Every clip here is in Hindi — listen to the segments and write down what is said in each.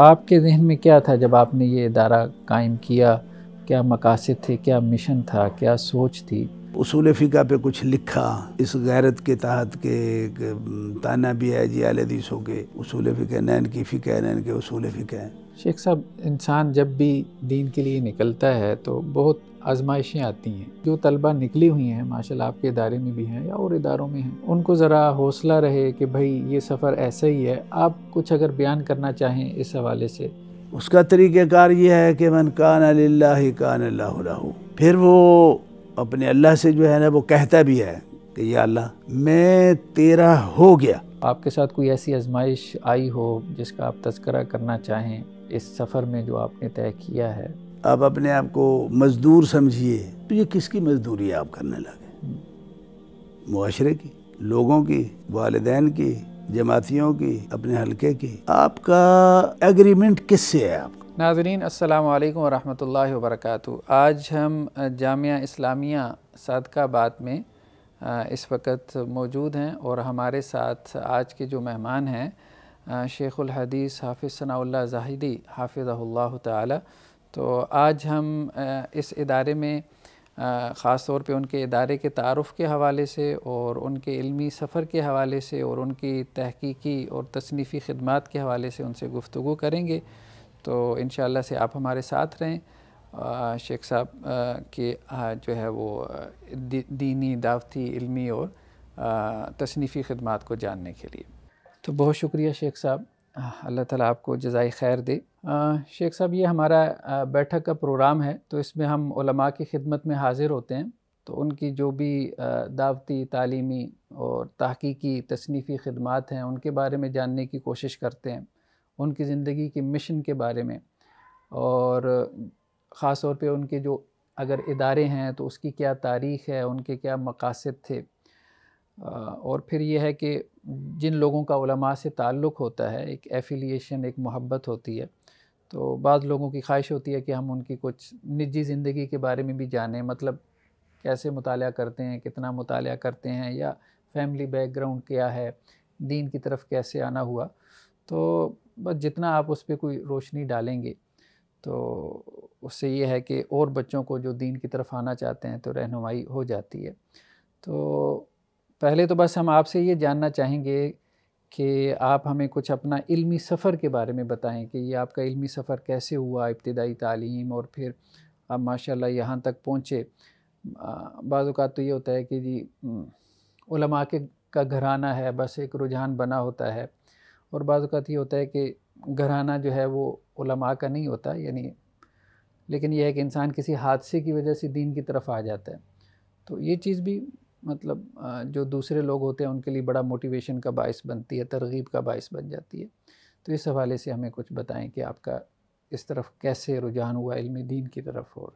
आपके जहन में क्या था जब आपने ये इदारा कायम किया क्या मकासद थे क्या मिशन था क्या सोच थी उसूल फ़िका पे कुछ लिखा इस गैरत के तहत के ताना भी है जी आलदीसों के उसूल फ़िका नैन की फ़िका नैन के उसूल फ़िका शेख साहब इंसान जब भी दीन के लिए निकलता है तो बहुत आजमाइशें आती हैं जो तलबा निकली हुई हैं माशा आपके इदारे में भी हैं या और इदारों में हैं उनको ज़रा हौसला रहे कि भाई ये सफ़र ऐसा ही है आप कुछ अगर बयान करना चाहें इस हवाले से उसका तरीक़ार ये है कि मन कान अल्ला कान अल्लाह फिर वो अपने अल्लाह से जो है ना वो कहता भी है कि ये अल्लाह मैं तेरा हो गया आपके साथ कोई ऐसी आजमाइश आई हो जिसका आप तस्करा करना चाहें इस सफ़र में जो आपने तय किया है आप अपने आप को मजदूर समझिए तो ये किसकी मजदूरी आप करने लगे मुआरे की लोगों की वालदेन की जमातियों की अपने हलके की आपका एग्रीमेंट किससे है आप नाजरीन अल्लाम वालेकुम वर्क आज हम जामिया इस्लामिया सदकाबाद में इस वक्त मौजूद हैं और हमारे साथ आज के जो मेहमान हैं शेख़ुल हदीस हाफिज़ सनाउल्ला जाहिदी हाफिज़ल्ला ताली तो आज हम इस इदारे में ख़ास तौर पे उनके इदारे के तारफ़ के हवाले से और उनके इल्मी सफ़र के हवाले से और उनकी तहकीकी और तसनीफ़ी ख़दमात के हवाले से उनसे गुफ्तु करेंगे तो इन से आप हमारे साथ रहें शेख साहब के जो है वो दी, दीनी दावती इल्मी और तसनीफ़ी ख़दमात को जानने के लिए तो बहुत शुक्रिया शेख साहब अल्लाह ताला आपको जजाय खैर दे शेख साहब ये हमारा बैठक का प्रोग्राम है तो इसमें हम उलमा की खिदमत में हाज़िर होते हैं तो उनकी जो भी दावती तालीमी और तहकीकी तसनीफ़ी खदमात हैं उनके बारे में जानने की कोशिश करते हैं उनकी ज़िंदगी के मिशन के बारे में और ख़ास तौर पे उनके जो अगर इदारे हैं तो उसकी क्या तारीख़ है उनके क्या मकासद थे और फिर यह है कि जिन लोगों का उलमा से ताल्लुक़ होता है एक एफिलिएशन एक मोहब्बत होती है तो बाद लोगों की ख्वाहिश होती है कि हम उनकी कुछ निजी ज़िंदगी के बारे में भी जानें मतलब कैसे मुताल करते हैं कितना मुताल करते हैं या फैमिली बैकग्राउंड क्या है दीन की तरफ कैसे आना हुआ तो बस जितना आप उस पर कोई रोशनी डालेंगे तो उससे ये है कि और बच्चों को जो दीन की तरफ आना चाहते हैं तो रहनुमाई हो जाती है तो पहले तो बस हम आपसे ये जानना चाहेंगे कि आप हमें कुछ अपना इल्मी सफ़र के बारे में बताएं कि ये आपका इल्मी सफ़र कैसे हुआ इब्तदाई तालीम और फिर आप माशाल्लाह यहाँ तक पहुँचे बाज़ात तो ये होता है कि जी उलमा के का घराना है बस एक रुझान बना होता है और बाज़ात ये होता है कि घराना जो है वो उलमा का नहीं होता यानी लेकिन यह है कि इंसान किसी हादसे की वजह से दीन की तरफ आ जाता है तो ये चीज़ भी मतलब जो दूसरे लोग होते हैं उनके लिए बड़ा मोटिवेशन का बायस बनती है तरगीब का बायस बन जाती है तो इस हवाले से हमें कुछ बताएं कि आपका इस तरफ कैसे रुझान हुआ इल्म दीन की तरफ और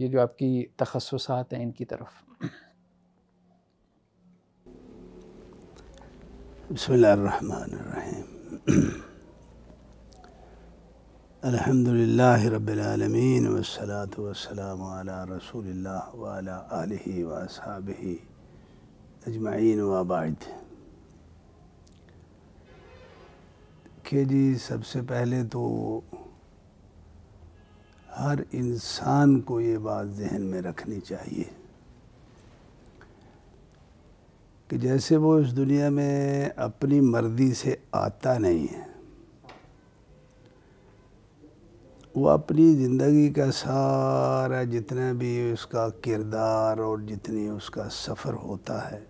ये जो आपकी तखसात हैं इनकी तरफ बसमीम अल्हम्दुलिल्लाह रब्बिलालमीन वस्सलातु वस्सलामु अला रसूलिल्लाह व अला अजमाइन व बाद के जी सबसे पहले तो हर इंसान को ये बात जहन में रखनी चाहिए कि जैसे वो इस दुनिया में अपनी मर्ज़ी से आता नहीं है वो अपनी ज़िंदगी का सारा जितना भी उसका किरदार और जितनी उसका सफ़र होता है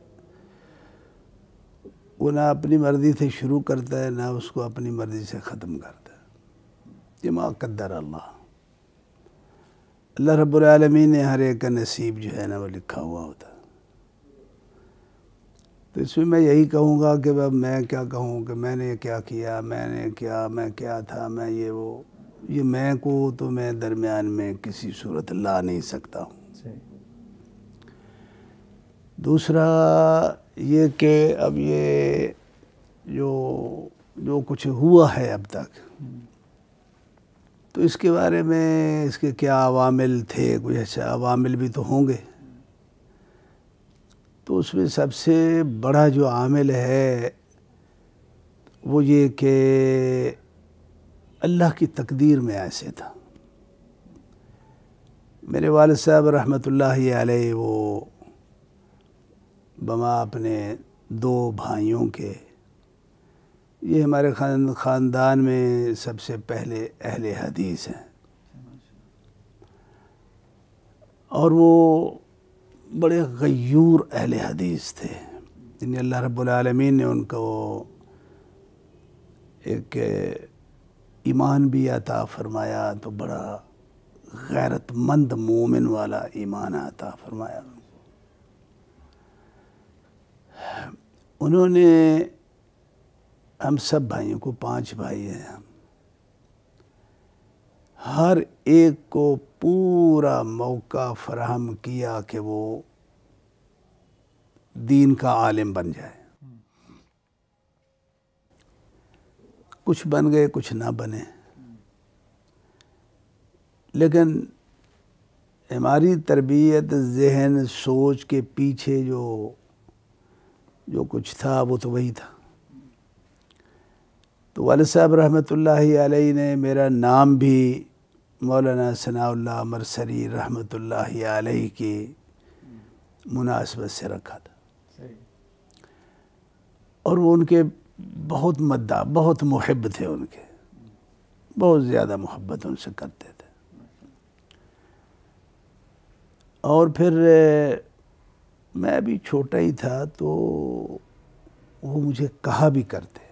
वो ना अपनी मर्ज़ी से शुरू करता है ना उसको अपनी मर्ज़ी से ख़त्म करता है ये माँ अल्लाह अल्लाह रब्लमी ने हर एक का नसीब जो है ना वो लिखा हुआ होता है तो इसमें मैं यही कहूँगा कि अब मैं क्या कहूँ कि मैंने क्या किया मैंने क्या मैं क्या था मैं ये वो ये मैं को तो मैं दरमियान में किसी सूरत ला नहीं सकता हूँ दूसरा ये कि अब ये जो जो कुछ हुआ है अब तक तो इसके बारे में इसके क्या अवामिल थे कुछ ऐसे अवामिल भी तो होंगे तो उसमें सबसे बड़ा जो आमिल है वो ये कि अल्लाह की तकदीर में ऐसे था मेरे वाल साहब रहमत आलही वो बमा अपने दो भाइयों के ये हमारे ख़ानदान में सबसे पहले अहल हदीस हैं और वो बड़े गयूर अहल हदीस थे जिन्हें अल्लाह रब्बुल रबालमीन ने उनको एक ईमान भी आता फरमाया तो बड़ा गैरतमंद मोमिन वाला ईमान आता फरमाया उन्होंने हम सब भाइयों को पांच भाई हैं हम हर एक को पूरा मौका फराहम किया कि वो दीन का आलिम बन जाए कुछ बन गए कुछ ना बने लेकिन हमारी तरबियत जहन सोच के पीछे जो जो कुछ था वो तो वही था तो वाल साहब रहमत आलही ने मेरा नाम भी मौलाना सनाउल्ला मरसरी रहमत आलही के मुनासबत से रखा था और वो उनके बहुत मद्दा बहुत मुहब थे उनके बहुत ज़्यादा मोहब्बत उनसे करते थे और फिर मैं भी छोटा ही था तो वो मुझे कहा भी करते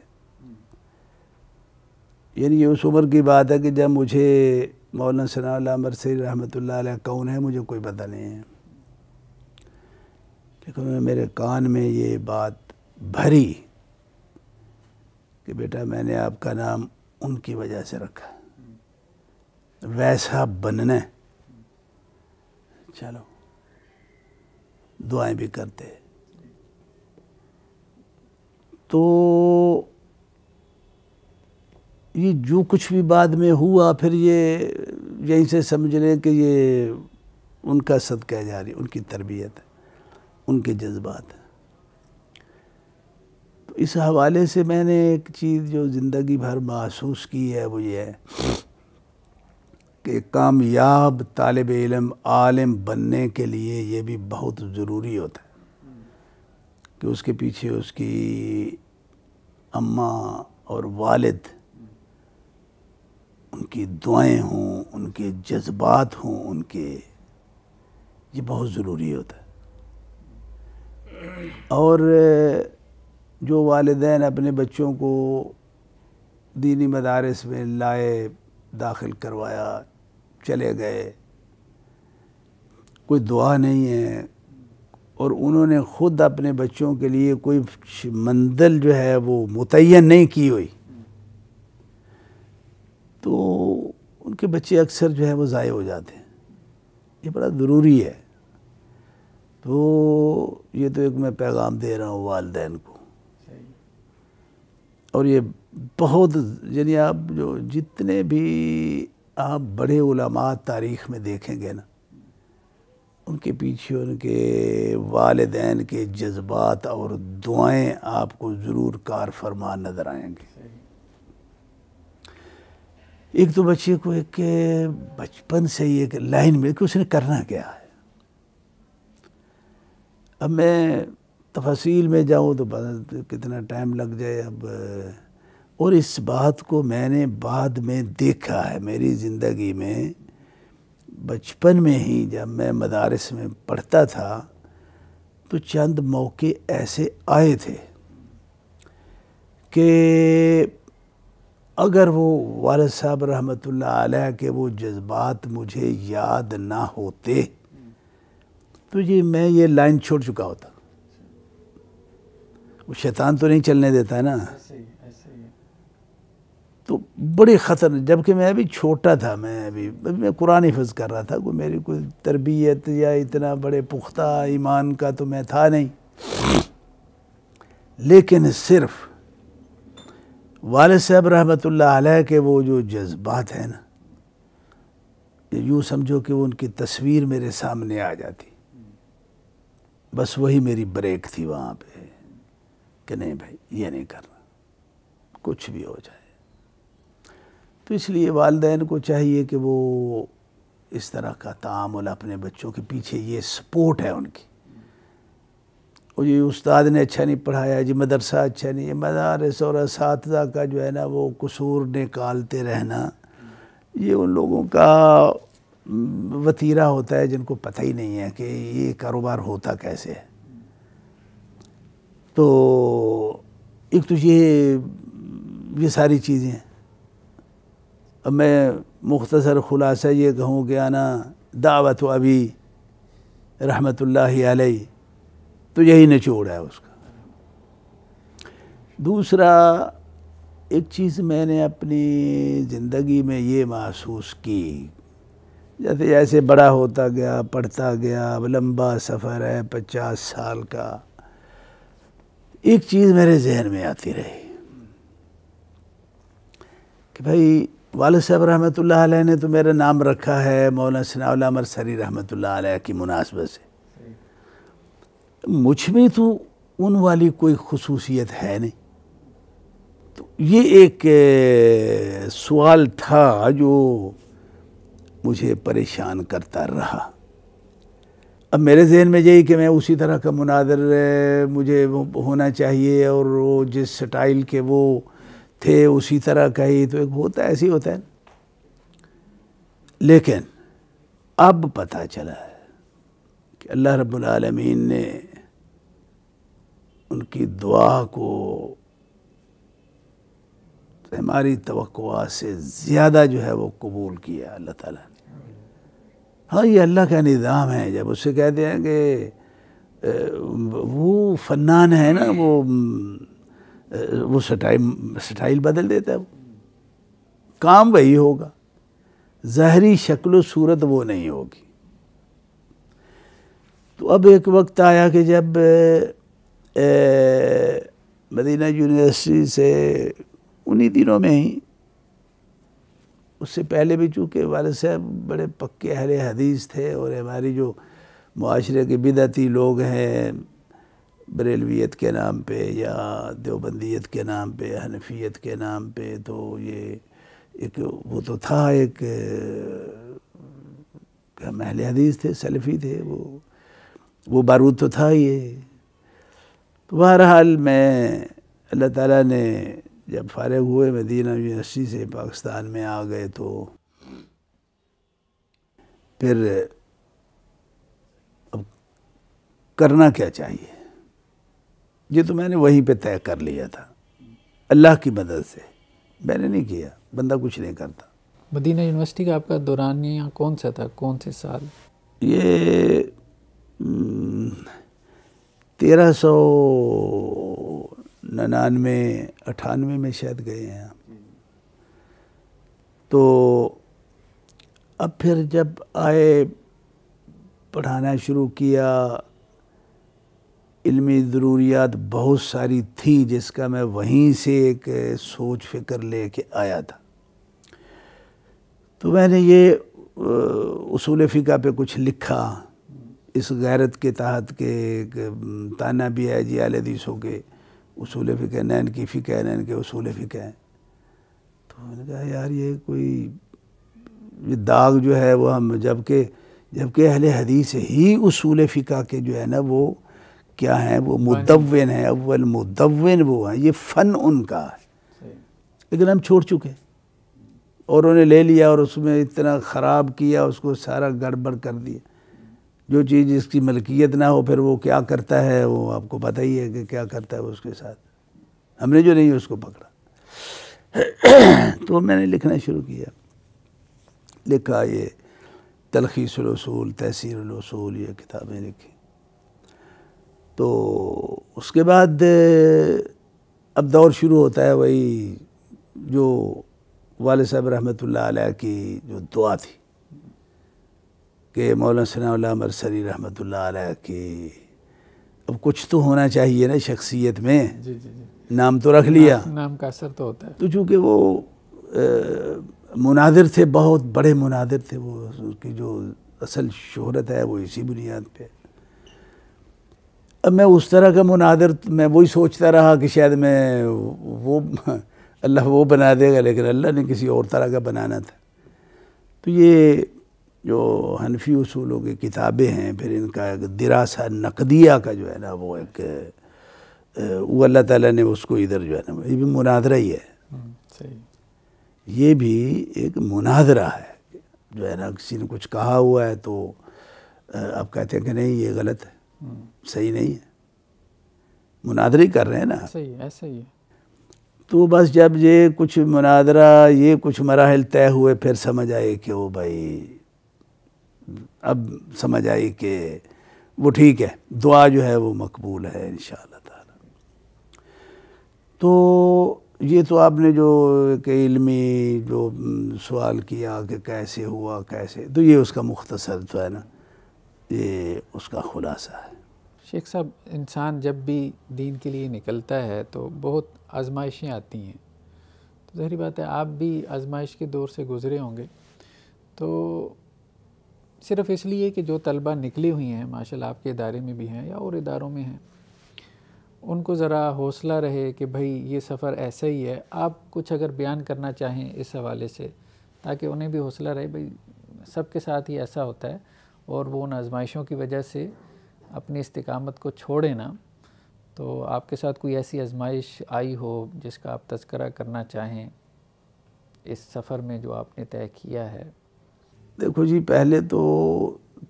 यानी ये उस उम्र की बात है कि जब मुझे मौलाना सना मरसी रहमत कौन है मुझे कोई पता नहीं है लेकिन मेरे कान में ये बात भरी कि बेटा मैंने आपका नाम उनकी वजह से रखा वैसा बनने चलो दुआएं भी करते तो ये जो कुछ भी बाद में हुआ फिर ये यहीं से समझ लें कि ये उनका सदका जा रही उनकी तरबियत उनके जज्बात है तो इस हवाले से मैंने एक चीज़ जो ज़िंदगी भर महसूस की है वो ये है कि कामयाब तालब इलम आलम बनने के लिए ये भी बहुत ज़रूरी होता है कि उसके पीछे उसकी अम्मा और वालिद उनकी दुआएं हों उनके जज्बात हों उनके ये बहुत ज़रूरी होता है और जो वालदे अपने बच्चों को दीनी मदारस में लाए दाखिल करवाया चले गए कोई दुआ नहीं है और उन्होंने ख़ुद अपने बच्चों के लिए कोई मंजिल जो है वो मुतन नहीं की हुई तो उनके बच्चे अक्सर जो है वो ज़ाय हो जाते हैं ये बड़ा ज़रूरी है तो ये तो एक मैं पैगाम दे रहा हूँ वालदेन को और ये बहुत यानी आप जो जितने भी आप बड़े उलमा तारीख़ में देखेंगे ना उनके पीछे उनके वालदेन के जज्बात और दुआएं आपको ज़रूर कार फरमा नज़र आएंगे एक तो बच्चे को एक बचपन से ही एक लाइन मिल कि उसने करना क्या है अब मैं तफसील में जाऊँ तो कितना टाइम लग जाए अब और इस बात को मैंने बाद में देखा है मेरी ज़िंदगी में बचपन में ही जब मैं मदारस में पढ़ता था तो चंद मौके ऐसे आए थे कि अगर वो वाल साहब रहमत आलह के वो जज्बात मुझे याद ना होते तो ये मैं ये लाइन छोड़ चुका होता वो शैतान तो नहीं चलने देता है ना तो बड़ी ख़तर जबकि मैं अभी छोटा था मैं अभी मैं कुरान हिफ कर रहा था कोई मेरी कोई तरबियत या इतना बड़े पुख्ता ईमान का तो मैं था नहीं लेकिन सिर्फ वाल साहब रहमत आलह के वो जो जज्बात हैं ना यूँ समझो कि वो उनकी तस्वीर मेरे सामने आ जाती बस वही मेरी ब्रेक थी वहाँ पे कि नहीं भाई ये नहीं करना कुछ भी हो जाए तो इसलिए वालदेन को चाहिए कि वो इस तरह का तामुल अपने बच्चों के पीछे ये सपोर्ट है उनकी और जी उस्ताद ने अच्छा नहीं पढ़ाया जी मदरसा अच्छा नहीं है मदारस और इस का जो है ना वो कसूर निकालते रहना ये उन लोगों का वतीरा होता है जिनको पता ही नहीं है कि ये कारोबार होता कैसे है तो एक तो ये ये सारी चीज़ें अब मैं मुख्तसर ख़ुलासा ये कहूँ कि आना दावत अभी रहमत लाई तो यही निचोड़ है उसका दूसरा एक चीज़ मैंने अपनी ज़िंदगी में ये महसूस की जैसे जैसे बड़ा होता गया पढ़ता गया अब लंबा सफ़र है पचास साल का एक चीज़ मेरे जहन में आती रही कि भाई वाल साहब रहमत ने तो मेरा नाम रखा है मौलाना सनाउल अमर सरी रहमत की मुनासबत से मुझ में तो उन वाली कोई खसूसियत है नहीं तो ये एक सवाल था जो मुझे परेशान करता रहा अब मेरे जहन में यही कि मैं उसी तरह का मुनादर मुझे होना चाहिए और वो जिस स्टाइल के वो थे उसी तरह का ही तो एक होता है ऐसे होता है लेकिन अब पता चला है कि अल्लाह रब्बुल आलमीन ने उनकी दुआ को हमारी तो से ज़्यादा जो है वो कबूल किया अल्लाह ताला ने हाँ ये अल्लाह का निज़ाम है जब उससे कहते हैं कि वो फ़न्नान है ना वो वो स्टाइल स्टाइल बदल देता है वो काम वही होगा जहरी शक्ल सूरत वो नहीं होगी तो अब एक वक्त आया कि जब मदीना यूनिवर्सिटी से उन्हीं दिनों में ही उससे पहले भी चूँकि वाल साहब बड़े पक्के अहल हदीस थे और हमारी जो माशरे के बिदती लोग हैं बरेलवीत के नाम पे या देवबंदीत के नाम पे हनफियत के नाम पे तो ये एक वो तो था एक महल हदीस थे सेल्फ़ी थे वो वो बारूद तो था ये तो बहरहाल मैं अल्लाह ताला ने जब फारग हुए मदीना यूनिवर्सिटी से पाकिस्तान में आ गए तो फिर अब करना क्या चाहिए ये तो मैंने वहीं पे तय कर लिया था अल्लाह की मदद से मैंने नहीं किया बंदा कुछ नहीं करता मदीना यूनिवर्सिटी का आपका दौरान यहाँ कौन सा था कौन से साल ये हम्म, तेरह सौ नन्यानवे अठानवे में शायद गए हैं तो अब फिर जब आए पढ़ाना शुरू किया इल्मी ज़रूरियात बहुत सारी थी जिसका मैं वहीं से एक सोच फिक्र ले कर आया था तो मैंने ये उसूल फ़िका पे कुछ लिखा इस गैरत के तहत के ताना भी है जी आलदीसों के उसूल फ़िक नैन की फ़िक है नैन के उसूल फ़िक हैं तो मैंने कहा यार ये कोई ये दाग जो है वो हम जबकि जबकि अहल हदीस ही उसूल फ़िका के जो है ना वो क्या हैं वो हाँ मुद्विन है अव्वल मुदवन वो हैं ये फ़न उनका है लेकिन हम छोड़ चुके और उन्हें ले लिया और उसमें इतना ख़राब किया उसको सारा गड़बड़ कर दिया जो चीज़ इसकी मलकियत ना हो फिर वो क्या करता है वो आपको पता ही है कि क्या करता है उसके साथ हमने जो नहीं उसको पकड़ा तो मैंने लिखना शुरू किया लिखा ये तलखीसूल तहसीरसूल ये किताबें लिखी तो उसके बाद अब दौर शुरू होता है वही जो वाले साहब रहमत अलैह की जो दुआ थी कि मौलाना सना मरसरी रहमत की अब कुछ तो होना चाहिए ना शख्सियत में जी जी जी नाम तो रख लिया नाम, नाम का असर तो होता है तो चूँकि वो आ, मुनादिर थे बहुत बड़े मुनादिर थे वो उसकी जो असल शहरत है वो इसी बुनियाद पर अब मैं उस तरह का मुनादिर मैं वही सोचता रहा कि शायद मैं वो अल्लाह वो बना देगा लेकिन अल्लाह ने किसी और तरह का बनाना था तो ये जो हनफी असूलों की किताबें हैं फिर इनका एक दिरासा नकदिया का जो है ना वो एक वो अल्लाह ताला ने उसको इधर जो है ना ये भी मुनादरा ही है हम्म, सही ये भी एक मुनादरा है जो है ना किसी ने कुछ कहा हुआ है तो आप कहते हैं कि नहीं ये गलत है हम्म। सही नहीं है मुनादरी कर रहे हैं ना सही है ऐसा ही है तो बस जब ये कुछ मुनादरा ये कुछ मराहल तय हुए फिर समझ आए कि वो भाई अब समझ आई कि वो ठीक है दुआ जो है वो मकबूल है इन ताला तो ये तो आपने जो इलमी जो सवाल किया कि कैसे हुआ कैसे तो ये उसका मुख्तसर जो तो है ना ये उसका खुलासा है शेख साहब इंसान जब भी दीन के लिए निकलता है तो बहुत आजमाइशें आती हैं तो जहरी बात है आप भी आजमाइश के दौर से गुज़रे होंगे तो सिर्फ इसलिए कि जो तलबा निकली हुई हैं माशा आपके इदारे में भी हैं या और इदारों में हैं उनको ज़रा हौसला रहे कि भाई ये सफ़र ऐसा ही है आप कुछ अगर बयान करना चाहें इस हवाले से ताकि उन्हें भी हौसला रहे भाई सबके साथ ही ऐसा होता है और वो उन आजमाइशों की वजह से अपनी इस्तकामत को छोड़े ना तो आपके साथ कोई ऐसी आजमाइश आई हो जिसका आप तस्करा करना चाहें इस सफ़र में जो आपने तय किया है देखो जी पहले तो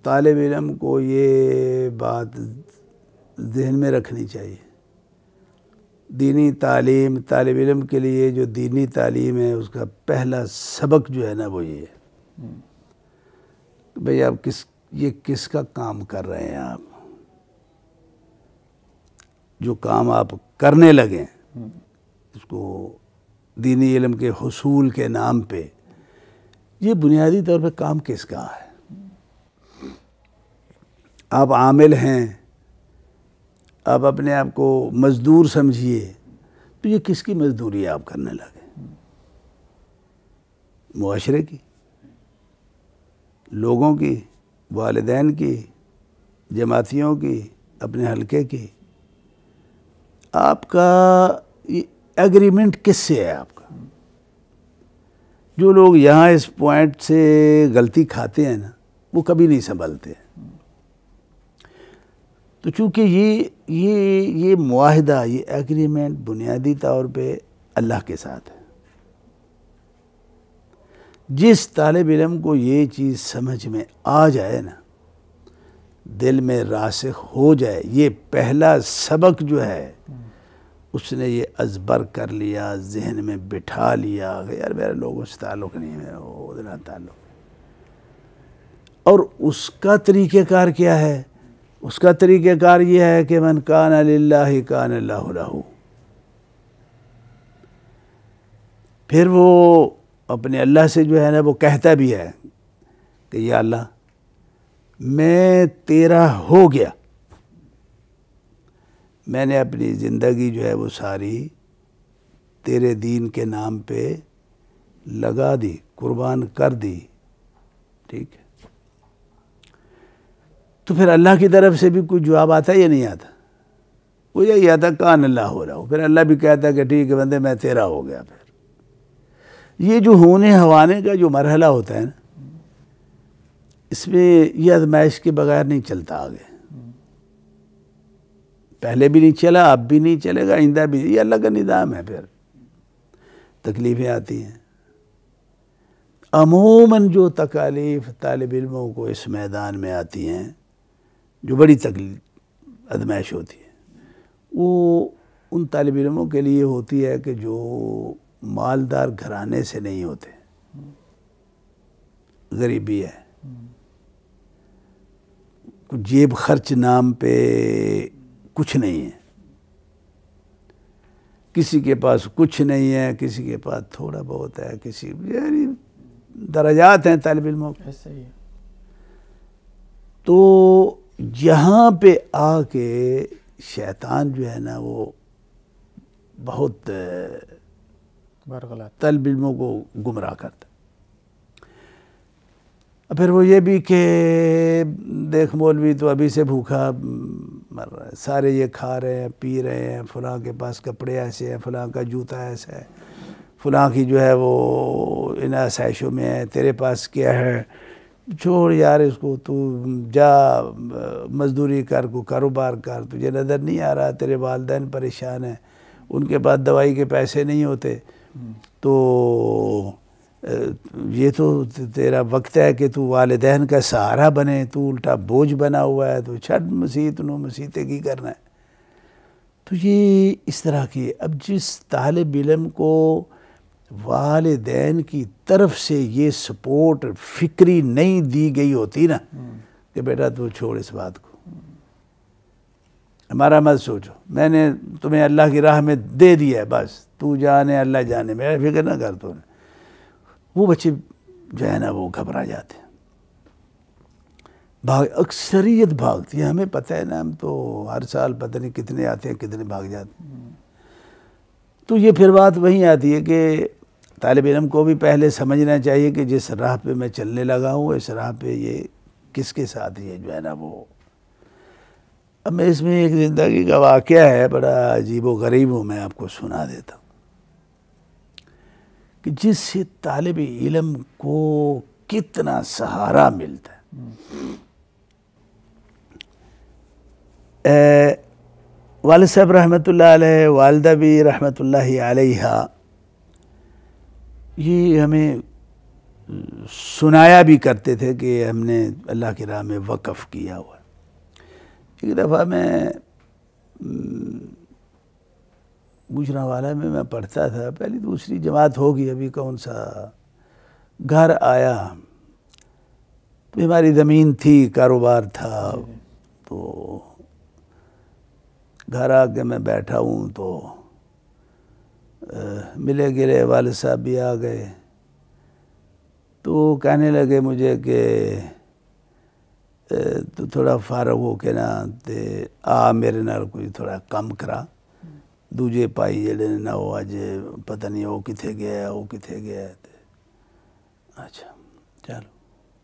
तालब इलम को ये बात जहन में रखनी चाहिए दीनी तालीम तालब इलम के लिए जो दीनी तालीम है उसका पहला सबक जो है ना वो ये है भाई आप किस ये किसका काम कर रहे हैं आप जो काम आप करने लगें उसको हम्म। दीनी इलम के हसूल के नाम पे ये बुनियादी तौर पे काम किसका है आप आमिल हैं आप अपने आप को मज़दूर समझिए तो ये किसकी मजदूरी आप करने लगे माशरे की लोगों की वालदेन की जमातियों की अपने हलके की आपका एग्रीमेंट किससे है आपका जो लोग यहाँ इस पॉइंट से गलती खाते हैं ना वो कभी नहीं संभलते तो चूँकि ये ये ये माहदा ये एग्रीमेंट बुनियादी तौर पे अल्लाह के साथ है जिस तालब इलम को ये चीज़ समझ में आ जाए ना दिल में रासिक हो जाए ये पहला सबक जो है उसने ये अजबर कर लिया जहन में बिठा लिया यार मेरे लोगों से ताल्लुक़ नहीं है उतना ताल्लुक़ और उसका तरीक़ार क्या है उसका तरीक़ार यह है कि मन कान ला कान लहू फिर वो अपने अल्लाह से जो है ना वो कहता भी है कि या अल्लाह मैं तेरा हो गया मैंने अपनी ज़िंदगी जो है वो सारी तेरे दीन के नाम पे लगा दी कुर्बान कर दी ठीक है तो फिर अल्लाह की तरफ से भी कुछ जवाब आता है या नहीं आता वो यही आता कान अल्लाह हो रहा हो फिर अल्लाह भी कहता है कि ठीक है बंदे मैं तेरा हो गया फिर ये जो होने हवाने का जो मरहला होता है ना इसमें यह आजमाइश के बगैर नहीं चलता आगे पहले भी नहीं चला अब भी नहीं चलेगा आइंदा भी ये अल्लाह का निदाम है फिर तकलीफ़ें आती हैं अमूमन जो तकालीफ तालब इलमों को इस मैदान में आती हैं जो बड़ी तकलीफ अदमैश होती है वो उन तालब इलमों के लिए होती है कि जो मालदार घराने से नहीं होते गरीबी है कुछ जेब खर्च नाम पे कुछ नहीं है किसी के पास कुछ नहीं है किसी के पास थोड़ा बहुत है किसी यानी दर्जात हैं तालब इलमों ऐसे ही तो यहाँ पे आके शैतान जो है ना वो बहुत तलब इलमों को गुमराह करता फिर वो ये भी कि देख मौलवी तो अभी से भूखा मर रहे हैं सारे ये खा रहे हैं पी रहे हैं फलां के पास कपड़े ऐसे हैं फलां का जूता ऐसा है फलां की जो है वो इन आसाइशों में है तेरे पास क्या है छोड़ यार इसको तू जा मजदूरी कर को कारोबार कर तुझे नज़र नहीं आ रहा तेरे वालदेन परेशान हैं उनके पास दवाई के पैसे नहीं होते हम्म। तो ये तो तेरा वक्त है कि तू वालदेन का सहारा बने तू उल्टा बोझ बना हुआ है तो छठ मसीत नो मसीते की करना है तो ये इस तरह की अब जिस तालब इलम को वालदेन की तरफ से ये सपोर्ट फिक्री नहीं दी गई होती ना कि बेटा तू छोड़ इस बात को हमारा मत सोचो मैंने तुम्हें अल्लाह की राह में दे दिया है बस तू जाने अल्लाह जाने मेरा फिक्र ना कर तूने वो बच्चे जो है ना वो घबरा जाते हैं भाग अक्सरियत भागती है हमें पता है ना हम तो हर साल पता नहीं कितने आते हैं कितने भाग जाते हैं तो ये फिर बात वहीं आती है कि तालब इलम को भी पहले समझना चाहिए कि जिस राह पे मैं चलने लगा हूँ इस राह पे ये किसके साथ ये जो है ना वो अब मैं इसमें एक ज़िंदगी का वाक़ है बड़ा अजीब व गरीब हूँ मैं आपको सुना देता हूँ कि जिससे तालब इलम को कितना सहारा मिलता है वाल साहब रहमत वालदा भी रहमत आलिहा ये हमें सुनाया भी करते थे कि हमने अल्लाह के राह में वक़ किया हुआ एक दफ़ा मैं गुजरा वाला में मैं पढ़ता था पहली दूसरी जमात होगी अभी कौन सा घर आया तो हमारी ज़मीन थी कारोबार था तो घर आके मैं बैठा हूँ तो आ, मिले गिले वाल साहब भी आ गए तो कहने लगे मुझे कि तो थोड़ा फारग हो के ना ते आ मेरे नाल कोई थोड़ा कम करा दूजे भाई जेडे ना वो ਉਹ पता नहीं वो कितने गया वो कितने गया तो अच्छा चलो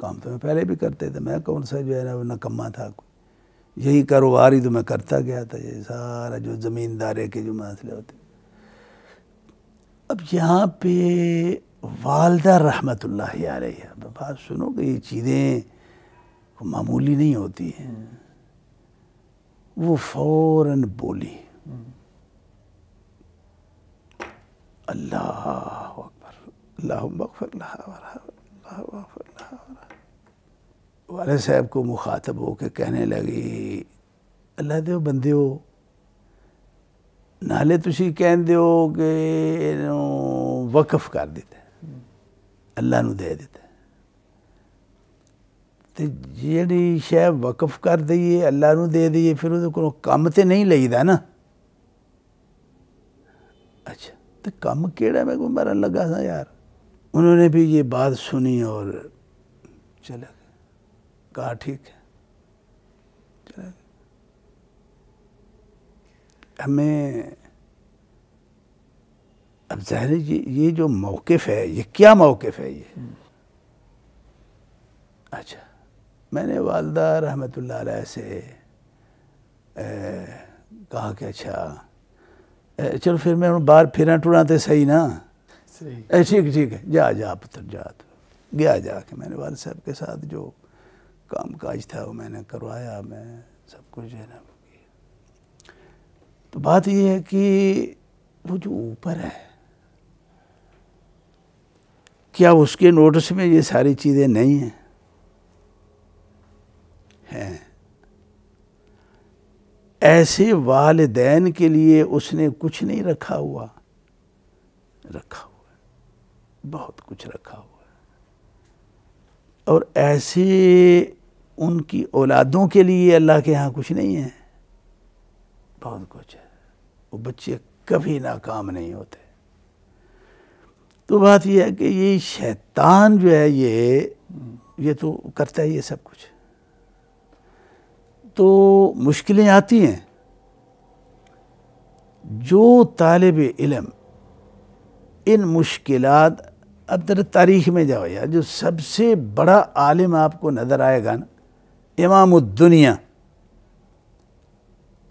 काम तो मैं पहले भी करते थे मैं कौन सा जो है ना वो नकम्मा था कोई यही कारोबार ही तो मैं करता गया था ये सारा जो ज़मींदारे के जो मसले होते अब यहाँ पे वालदा रहमत ला रही है बात सुनो कि ये चीज़ें मामूली नहीं होती हैं वो फ़ौर बोली हम्म। الله أكبر اللهم اغفر لها وارحمها اللهم اغفر لها वरहम वाले साहब को मुखातब होकर कहने लगे ਅੱਲਾ ਦੇ ਬੰਦਿਓ ਨਾਲੇ ਤੁਸੀਂ ਕਹਿੰਦੇ ਹੋ ਕਿ ਇਹਨੂੰ ਵਕਫ ਕਰ ਦਿੱਤਾ ਅੱਲਾ ਨੂੰ ਦੇ ਦਿੱਤਾ ਤੇ ਜਿਹੜੀ ਸ਼ੈ ਵਕਫ ਕਰ ਦਈਏ ਅੱਲਾ ਨੂੰ ਦੇ ਦਈਏ ਫਿਰ ਉਹਦੇ ਕੋਲੋਂ ਕੰਮ ਤੇ ਨਹੀਂ ਲਈਦਾ ਨਾ ਅੱਛਾ तो कम केड़ा मैं को मरन लगा था यार उन्होंने भी ये बात सुनी और चला कहा ठीक है हमें अब जहर ये ये जो मौकफ है ये क्या मौकफ है ये हम्म। अच्छा मैंने वालदा रहमत से ए, कहा कि अच्छा चलो फिर मैं हूँ बाहर फिर टुरा तो सही ना ठीक ठीक है जा जा पुत्र जा गया जा के मैंने वाल साहब के साथ जो काम काज था वो मैंने करवाया मैं सब कुछ है ना तो बात यह है कि वो जो ऊपर है क्या उसके नोटिस में ये सारी चीज़ें नहीं हैं हैं ऐसे वालदेन के लिए उसने कुछ नहीं रखा हुआ रखा हुआ बहुत कुछ रखा हुआ है और ऐसे उनकी औलादों के लिए अल्लाह के यहाँ कुछ नहीं है बहुत कुछ है वो बच्चे कभी नाकाम नहीं होते तो बात यह है कि ये शैतान जो है ये ये तो करता है ये सब कुछ तो मुश्किलें आती हैं जो तालब इलम इन मुश्किल अब तर तारीख में जाओ यार जो सबसे बड़ा आलिम आपको नज़र आएगा ना इमाम दुनिया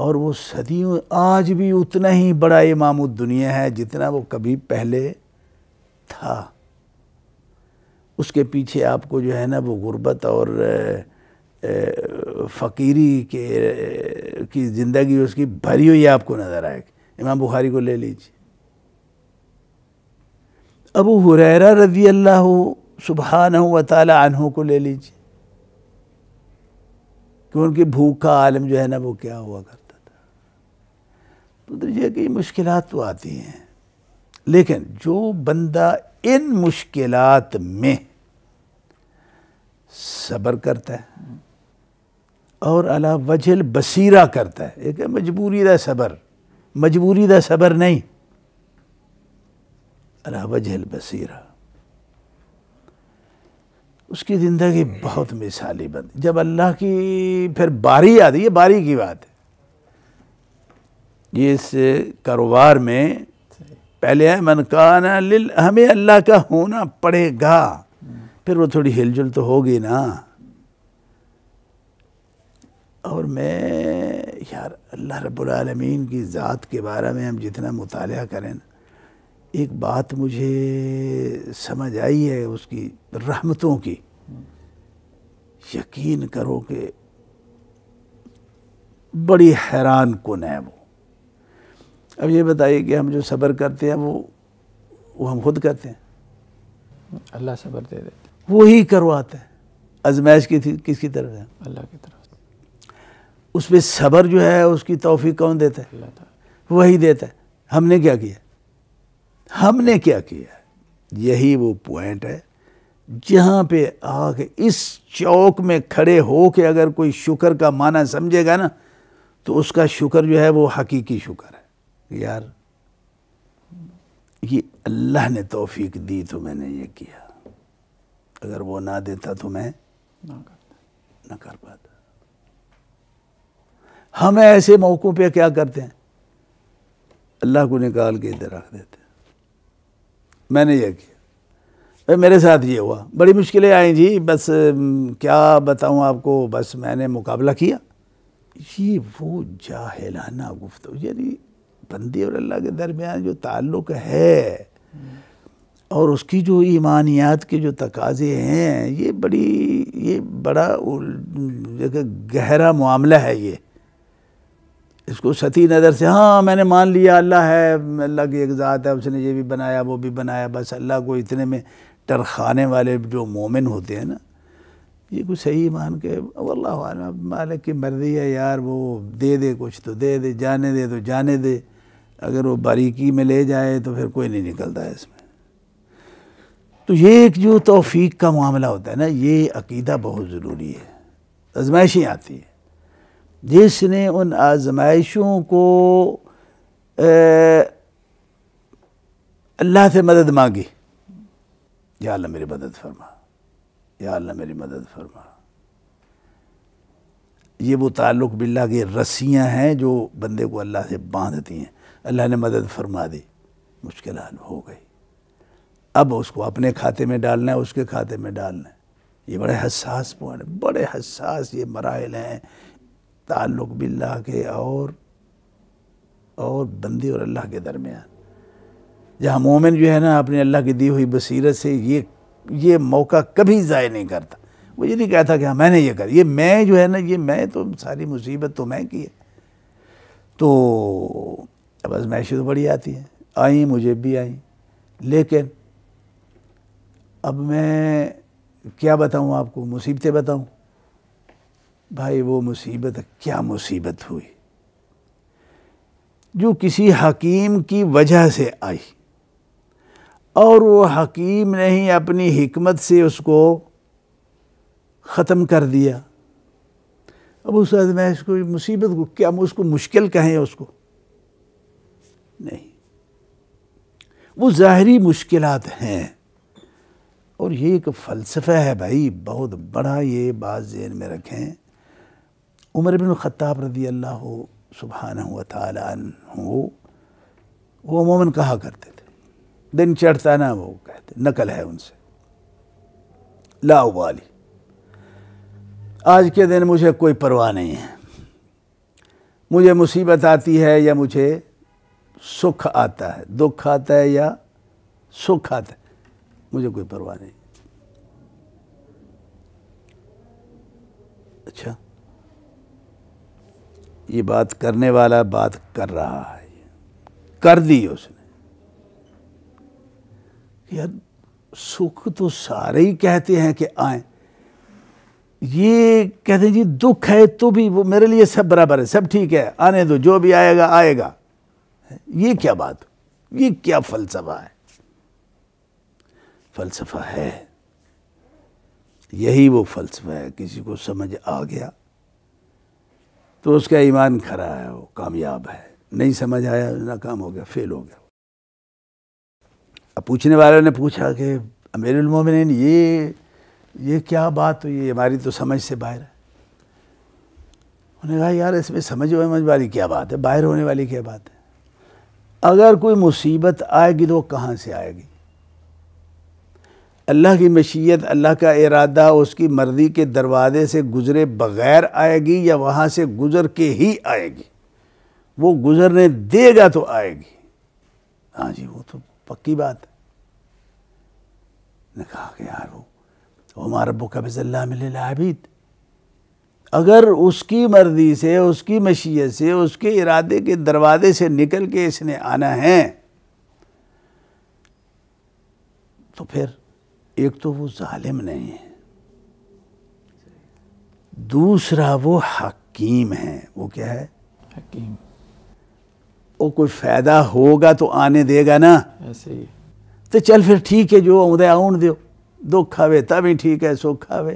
और वो सदियों आज भी उतना ही बड़ा इमाम दुनिया है जितना वो कभी पहले था उसके पीछे आपको जो है ना वो गुर्बत और फ़कीरी के की ज़िंदगी उसकी भरी हुई आपको नज़र आएगी इमाम बुखारी को ले लीजिए अबू हुरैरा रजी अल्लाह सुबहान व तहों को ले लीजिए कि उनकी भूख का आलम जो है ना वो क्या हुआ करता था तो मतलब देखिए कि मुश्किल तो आती हैं लेकिन जो बंदा इन मुश्किल में सब्र करता है और अला वजहल बसीरा करता है एक है मजबूरी का सबर मजबूरी का सबर नहीं अला वजहल बसीरा उसकी ज़िंदगी बहुत मिसाली बन जब अल्लाह की फिर बारी आती है बारी की बात है ये इस कारोबार में पहले है काना लिल हमें अल्लाह का होना पड़ेगा फिर वो थोड़ी हिलजुल तो होगी ना और मैं यार अल्लाह रब्लमीन की ज़ात के बारे में हम जितना मुताल करें ना एक बात मुझे समझ आई है उसकी रहमतों की यकीन करो कि बड़ी हैरान कन है वो अब ये बताइए कि हम जो सब्र करते हैं वो वो हम खुद करते हैं अल्लाह सब्र दे देते वो ही करवाते हैं आजमाइश की थी किसकी तरफ है अल्लाह की तरफ उस पर सब्र जो है उसकी तोफ़ी कौन देता है वही देता है हमने क्या किया हमने क्या किया यही वो पॉइंट है जहाँ पे आके इस चौक में खड़े हो के अगर कोई शुक्र का माना समझेगा ना तो उसका शुक्र जो है वो हकीकी शुक्र है यार ये अल्लाह ने तोफीक दी तो मैंने ये किया अगर वो ना देता तो मैं ना कर पाता हम ऐसे मौक़ों पे क्या करते हैं अल्लाह को निकाल के इधर रख देते हैं मैंने यह किया भाई मेरे साथ ये हुआ बड़ी मुश्किलें आई जी बस क्या बताऊँ आपको बस मैंने मुकाबला किया ये वो जाहिलाना गुफ्त यानी बंदे और अल्लाह के दरमियान जो ताल्लुक़ है और उसकी जो ईमानियात के जो तकाजे हैं ये बड़ी ये बड़ा गहरा मामला है ये इसको सती नज़र से हाँ मैंने मान लिया अल्लाह है अल्लाह की एक ज़ात है उसने ये भी बनाया वो भी बनाया बस अल्लाह को इतने में टरखाने वाले जो मोमिन होते हैं ना ये कुछ सही मान के अल्लाह मालिक की मर्जी है यार वो दे दे कुछ तो दे दे जाने दे तो जाने दे अगर वो बारीकी में ले जाए तो फिर कोई नहीं निकलता है इसमें तो ये एक जो तोफ़ी का मामला होता है ना ये अकीदा बहुत ज़रूरी है आजमाइशें आती है जिसने उन आजमाइशों को अल्लाह से मदद मांगी या अल्लाह मेरी मदद फरमा या अल्लाह मेरी मदद फरमा ये वो ताल्लुक बिल्ला की रस्सियाँ हैं जो बंदे को अल्लाह से बांधती हैं अल्लाह ने मदद फरमा दी मुश्किल हल हो गई अब उसको अपने खाते में डालना है उसके खाते में डालना है ये बड़े हसास पॉइंट बड़े हसास ये मराहल हैं ताल्लुक बिल्ला के और और बंदे और अल्लाह के दरमियान जहाँ मोमिन जो है ना अपने अल्लाह की दी हुई बसीरत से ये ये मौका कभी ज़ाय नहीं करता वो ये नहीं कहता कि हाँ मैंने ये कर ये मैं जो है ना ये मैं तो सारी मुसीबत तो मैं की है तो अब आजमाइश तो बड़ी आती है आई मुझे भी आई लेकिन अब मैं क्या बताऊँ आपको मुसीबतें बताऊँ भाई वो मुसीबत क्या मुसीबत हुई जो किसी हकीम की वजह से आई और वो हकीम ने ही अपनी हमत से उसको ख़त्म कर दिया अब उस मैं इसको मुसीबत को क्या उसको मुश्किल कहें उसको नहीं वो ज़ाहरी मुश्किल हैं और ये एक फ़लसफ़ा है भाई बहुत बड़ा ये बात जहन में रखें उमर बिन ख़त्ताब रदी अल्लाह सुबहाना हुआ हो वो अमूमन कहा करते थे दिन चढ़ता ना वो कहते नकल है उनसे ला उबाली आज के दिन मुझे कोई परवाह नहीं है मुझे मुसीबत आती है या मुझे सुख आता है दुख आता है या सुख आता है मुझे कोई परवाह नहीं ये बात करने वाला बात कर रहा है कर दी उसने यार सुख तो सारे ही कहते हैं कि आए ये कहते हैं जी दुख है तो भी वो मेरे लिए सब बराबर है सब ठीक है आने दो जो भी आएगा आएगा ये क्या बात ये क्या फलसफा है फलसफा है यही वो फलसफा है किसी को समझ आ गया तो उसका ईमान खरा है वो कामयाब है नहीं समझ आया नाकाम हो गया फेल हो गया अब पूछने वालों ने पूछा कि अमीर उलमोमिन ये ये क्या बात हुई ये हमारी तो समझ से बाहर है उन्होंने कहा यार इसमें समझ वमझ वाली क्या बात है बाहर होने वाली क्या बात है अगर कोई मुसीबत आएगी तो वो कहाँ से आएगी अल्लाह की मशीयत अल्लाह का इरादा उसकी मर्ज़ी के दरवाज़े से गुज़रे बग़ैर आएगी या वहाँ से गुज़र के ही आएगी वो गुज़रने देगा तो आएगी हाँ जी वो तो पक्की बात है ने कहा कि यार वो हमारा बुका बजल्ला मिलाबिद अगर उसकी मर्ज़ी से उसकी मशीयत से उसके इरादे के दरवाज़े से निकल के इसने आना है तो फिर एक तो वो जालिम नहीं है दूसरा वो हकीम है वो क्या है हकीम वो कोई फ़ायदा होगा तो आने देगा ना ऐसे ही तो चल फिर ठीक है जो आउँदा आउन दो दुख आवे तभी ठीक है सुख आवे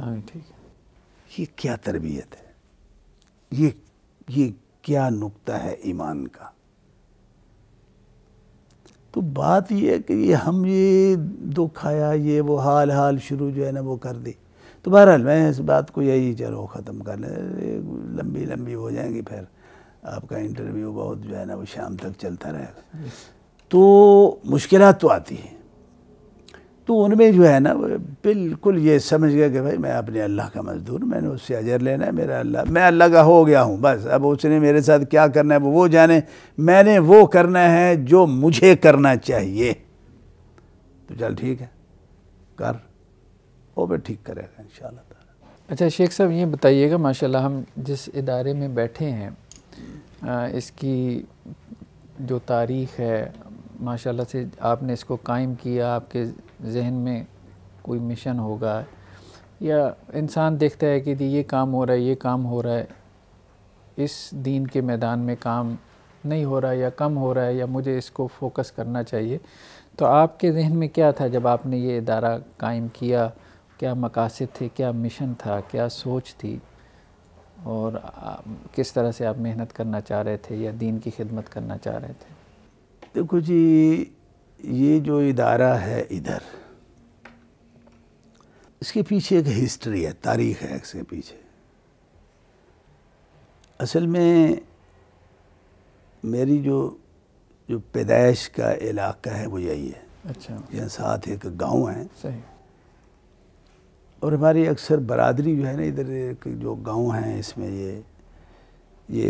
तभी ठीक है ये क्या तरबियत है ये ये क्या नुकता है ईमान का तो बात यह है कि ये हम ये दुख आया ये वो हाल हाल शुरू जो है ना वो कर दी तो बहरहाल मैं इस बात को यही चलो ख़त्म कर लें लंबी लंबी हो जाएंगी फिर आपका इंटरव्यू बहुत जो है ना वो शाम तक चलता रहेगा तो मुश्किल तो आती हैं तो उनमें जो है ना बिल्कुल ये समझ गया कि भाई मैं अपने अल्लाह का मजदूर मैंने उससे अजर लेना है मेरा अल्लाह मैं अल्लाह का हो गया हूँ बस अब उसने मेरे साथ क्या करना है वो जाने मैंने वो करना है जो मुझे करना चाहिए तो चल ठीक है कर वो भी ठीक करेगा इन अच्छा शेख साहब ये बताइएगा माशाल्लाह हम जिस इदारे में बैठे हैं आ, इसकी जो तारीख़ है माशाल्लाह से आपने इसको कायम किया आपके जहन में कोई मिशन होगा या इंसान देखता है कि ये काम हो रहा है ये काम हो रहा है इस दीन के मैदान में काम नहीं हो रहा है या कम हो रहा है या मुझे इसको फोकस करना चाहिए तो आपके जहन में क्या था जब आपने ये इदारा कायम किया क्या मकासद थे क्या मिशन था क्या सोच थी और किस तरह से आप मेहनत करना चाह रहे थे या दीन की खिदमत करना चाह रहे थे देखो जी ये जो इदारा है इधर इसके पीछे एक हिस्ट्री है तारीख है इसके पीछे असल में मेरी जो जो पैदाइश का इलाका है वो यही है अच्छा यहाँ साथ एक गांव है सही और हमारी अक्सर बरदरी जो है ना इधर जो गांव हैं इसमें ये ये